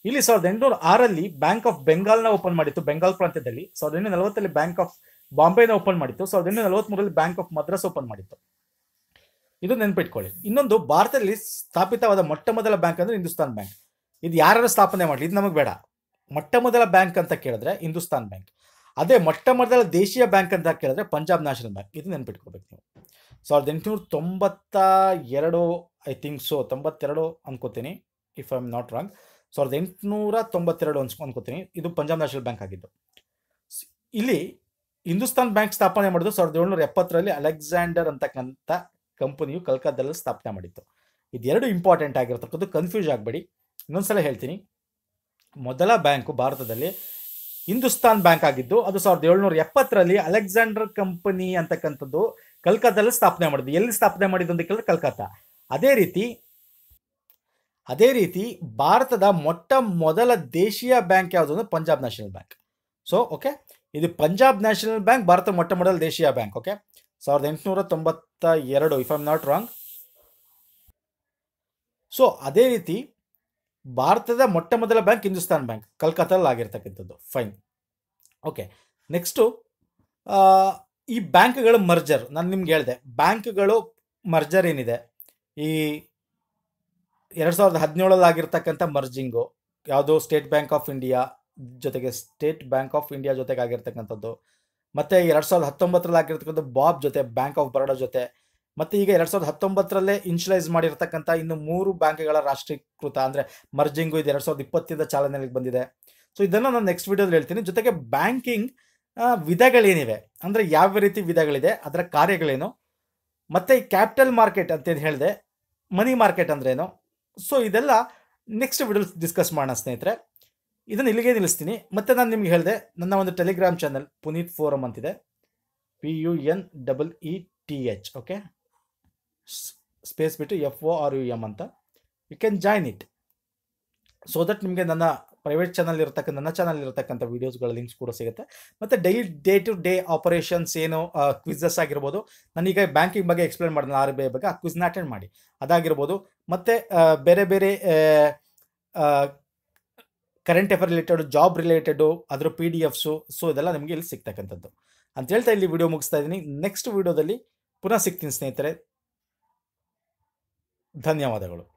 ಇಲ್ಲಿ ಸಾವಿರದ ಎಂಟುನೂರ ಆರಲ್ಲಿ ಬ್ಯಾಂಕ್ ಆಫ್ ಬೆಂಗಾಲ್ನ ಓಪನ್ ಮಾಡಿತ್ತು ಬೆಂಗಾಲ್ ಪ್ರಾಂತ್ಯದಲ್ಲಿ ಸಾವಿರದ ಎಂಟುನೂರ ನಲವತ್ತಲ್ಲಿ ಬ್ಯಾಂಕ್ ಆಫ್ ಬಾಂಬೆನ ಓಪನ್ ಮಾಡಿತ್ತು ಸಾವಿರದ ಎಂಟುನೂರ ಮೂರಲ್ಲಿ ಬ್ಯಾಂಕ್ ಆಫ್ ಮದ್ರಾಸ್ ಓಪನ್ ಮಾಡಿತ್ತು ಇದು ನೆನ್ಪಿಟ್ಕೊಳ್ಳಿ ಇನ್ನೊಂದು ಭಾರತದಲ್ಲಿ ಸ್ಥಾಪಿತವಾದ ಮೊಟ್ಟ ಮೊದಲ ಬ್ಯಾಂಕ್ ಅಂದ್ರೆ ಹಿಂದೂಸ್ತಾನ್ ಬ್ಯಾಂಕ್ ಇದು ಯಾರು ಸ್ಥಾಪನೆ ಮಾಡಲಿ ಇದು ನಮಗೆ ಬೇಡ ಮೊಟ್ಟ ಮೊದಲ ಬ್ಯಾಂಕ್ ಅಂತ ಕೇಳಿದ್ರೆ ಹಿಂದೂಸ್ತಾನ್ ಬ್ಯಾಂಕ್ ಅದೇ ಮೊಟ್ಟ ಮೊದಲ ದೇಶೀಯ ಬ್ಯಾಂಕ್ ಅಂತ ಕೇಳಿದ್ರೆ ಪಂಜಾಬ್ ನ್ಯಾಷನಲ್ ಬ್ಯಾಂಕ್ ಇದು ನೆನ್ಪಿಟ್ಕೋಬೇಕು ನೀವು ಸಾವಿರದ ಎಂಟುನೂರ ತೊಂಬತ್ತ ಎರಡು ಐ ಥಿಂಕ್ ಸೊ ತೊಂಬತ್ತೆರಡು ಅನ್ಕೋತೀನಿ if I am not wrong ಸಾವಿರದ ಎಂಟುನೂರ ತೊಂಬತ್ತೆರಡು ಅನ್ಸ್ ಅನ್ಕೋತೀನಿ ಇದು ಪಂಜಾಬ್ ನ್ಯಾಷನಲ್ ಬ್ಯಾಂಕ್ ಆಗಿದ್ದು ಇಲ್ಲಿ ಹಿಂದೂಸ್ತಾನ್ ಬ್ಯಾಂಕ್ ಸ್ಥಾಪನೆ ಮಾಡಿದ್ದು ಸಾವಿರದ ಏಳ್ನೂರ ಎಪ್ಪತ್ತರಲ್ಲಿ ಅಲೆಕ್ಸಾಂಡರ್ ಅಂತಕ್ಕಂಥ ಕಂಪನಿಯು ಕಲ್ಕತ್ತಾದಲ್ಲಿ ಸ್ಥಾಪನೆ ಮಾಡಿತ್ತು ಇದೆರಡು ಇಂಪಾರ್ಟೆಂಟ್ ಆಗಿರ್ತಕ್ಕಂಥದ್ದು ಕನ್ಫ್ಯೂಸ್ ಆಗಬೇಡಿ ಇನ್ನೊಂದ್ಸಲ ಹೇಳ್ತೀನಿ ಮೊದಲ ಬ್ಯಾಂಕು ಭಾರತದಲ್ಲಿ ಹಿಂದೂಸ್ತಾನ್ ಬ್ಯಾಂಕ್ ಆಗಿದ್ದು ಅದು ಸಾವಿರದ ಏಳ್ನೂರ ಎಪ್ಪತ್ತರಲ್ಲಿ ಅಲೆಕ್ಸಾಂಡರ್ ಕಂಪನಿ ಅಂತಕ್ಕಂಥದ್ದು ಕಲ್ಕತ್ತಾದಲ್ಲಿ ಸ್ಥಾಪನೆ ಮಾಡಿದ್ದು ಎಲ್ಲಿ ಸ್ಥಾಪನೆ ಮಾಡಿದ್ದು ಅಂತ ಕೇಳಿದ್ರೆ ಕಲ್ಕತ್ತಾ ಅದೇ ರೀತಿ ಅದೇ ರೀತಿ ಭಾರತದ ಮೊಟ್ಟ ಮೊದಲ ದೇಶೀಯ ಬ್ಯಾಂಕ್ ಯಾವುದು ಅಂದರೆ Punjab National Bank so okay ಇದು ಪಂಜಾಬ್ ನ್ಯಾಷನಲ್ ಬ್ಯಾಂಕ್ ಭಾರತ ಮೊಟ್ಟ ಮೊದಲ ದೇಶೀಯ ಬ್ಯಾಂಕ್ ಓಕೆ ಸಾವಿರದ ಎಂಟುನೂರ ತೊಂಬತ್ತ ಎರಡು if I'm not wrong so ಅದೇ ರೀತಿ ಭಾರತದ ಮೊಟ್ಟ ಮೊದಲ ಬ್ಯಾಂಕ್ ಹಿಂದೂಸ್ತಾನ್ ಬ್ಯಾಂಕ್ ಕಲ್ಕತ್ತಾದಲ್ಲಿ ಆಗಿರ್ತಕ್ಕಂಥದ್ದು ಫೈನ್ ಓಕೆ ನೆಕ್ಸ್ಟು ಈ ಬ್ಯಾಂಕ್ಗಳು ಮರ್ಜರ್ ನಾನು ನಿಮ್ಗೆ ಹೇಳಿದೆ ಬ್ಯಾಂಕ್ಗಳು ಮರ್ಜರ್ ಏನಿದೆ ಈ ಎರಡು ಸಾವಿರದ ಆಗಿರ್ತಕ್ಕಂಥ ಮರ್ಜಿಂಗು ಯಾವುದು ಸ್ಟೇಟ್ ಬ್ಯಾಂಕ್ ಆಫ್ ಇಂಡಿಯಾ ಜೊತೆಗೆ ಸ್ಟೇಟ್ ಬ್ಯಾಂಕ್ ಆಫ್ ಇಂಡಿಯಾ ಜೊತೆಗೆ ಆಗಿರ್ತಕ್ಕಂಥದ್ದು ಮತ್ತು ಎರಡು ಸಾವಿರದ ಹತ್ತೊಂಬತ್ತರಲ್ಲಿ ಆಗಿರ್ತಕ್ಕಂಥ ಬಾಬ್ ಜೊತೆ ಬ್ಯಾಂಕ್ ಆಫ್ ಬರೋಡ ಜೊತೆ ಮತ್ತು ಈಗ ಎರಡು ಸಾವಿರದ ಹತ್ತೊಂಬತ್ತರಲ್ಲೇ ಇನ್ಶುಲೈಸ್ ಮಾಡಿರ್ತಕ್ಕಂಥ ಇನ್ನು ಮೂರು ಬ್ಯಾಂಕ್ಗಳ ರಾಷ್ಟ್ರೀಕೃತ ಅಂದರೆ ಮರ್ಜಿಂಗು ಇದು ಎರಡು ಸಾವಿರದ ಇಪ್ಪತ್ತಿಂದ ಚಾಲನೆಯಲ್ಲಿ ಬಂದಿದೆ ಸೊ ಇದನ್ನು ನಾನು ನೆಕ್ಸ್ಟ್ ವೀಡಿಯೋದಲ್ಲಿ ಹೇಳ್ತೀನಿ ಜೊತೆಗೆ ಬ್ಯಾಂಕಿಂಗ್ ವಿಧಗಳೇನಿವೆ ಅಂದರೆ ಯಾವ ರೀತಿ ವಿಧಗಳಿದೆ ಅದರ ಕಾರ್ಯಗಳೇನು ಮತ್ತು ಕ್ಯಾಪಿಟಲ್ ಮಾರ್ಕೆಟ್ ಅಂತೇನು ಹೇಳಿದೆ ಮನಿ ಮಾರ್ಕೆಟ್ ಅಂದ್ರೇನು ಸೊ ಇದೆಲ್ಲ ನೆಕ್ಸ್ಟ್ ವಿಡಿಯೋ ಡಿಸ್ಕಸ್ ಮಾಡೋಣ ಸ್ನೇಹಿತರೆ ಇದನ್ನು ಇಲ್ಲಿಗೆ ನಿಲ್ಲಿಸ್ತೀನಿ ಮತ್ತೆ ನಾನು ನಿಮ್ಗೆ ಹೇಳಿದೆ ನನ್ನ ಒಂದು ಟೆಲಿಗ್ರಾಮ್ ಚಾನಲ್ ಪುನೀತ್ ಫೋರಮ್ ಅಂತಿದೆ P U N double E T H okay space ಬಿಟ್ಟು F O R U M ಅಂತ you can join it so that ನಿಮಗೆ ನನ್ನ ಪ್ರೈವೇಟ್ ಚಾನಲ್ ಇರತಕ್ಕಂಥ ನನ್ನ ಚಾನಲ್ ಇರತಕ್ಕಂಥ ವೀಡಿಯೋಸ್ಗಳ ಲಿಂಕ್ಸ್ ಕೂಡ ಸಿಗುತ್ತೆ ಮತ್ತು daily day to day operations ಏನು ಕ್ವಿಝಸ್ ಆಗಿರ್ಬೋದು ನನಗೆ ಬ್ಯಾಂಕಿಂಗ್ ಬಗ್ಗೆ ಎಕ್ಸ್ಪ್ಲೇನ್ ಮಾಡಿದ್ನ ಆರ್ ಬಿ ಐ ಬಗ್ಗೆ ಆ ಕ್ವಿಸ್ನ ಅಟೆಂಡ್ ಮಾಡಿ ಅದಾಗಿರ್ಬೋದು ಮತ್ತು ಬೇರೆ ಬೇರೆ current affair related job related ಅದರ ಪಿ ಡಿ ಎಫ್ಸು ಸೊ ಇದೆಲ್ಲ ನಿಮಗೆ ಇಲ್ಲಿ ಸಿಗ್ತಕ್ಕಂಥದ್ದು ಅಂತ ಹೇಳ್ತಾ ಇಲ್ಲಿ ವಿಡಿಯೋ ಮುಗಿಸ್ತಾ ಇದ್ದೀನಿ ನೆಕ್ಸ್ಟ್ ವಿಡಿಯೋದಲ್ಲಿ ಪುನಃ ಸಿಗ್ತೀನಿ ಸ್ನೇಹಿತರೆ ಧನ್ಯವಾದಗಳು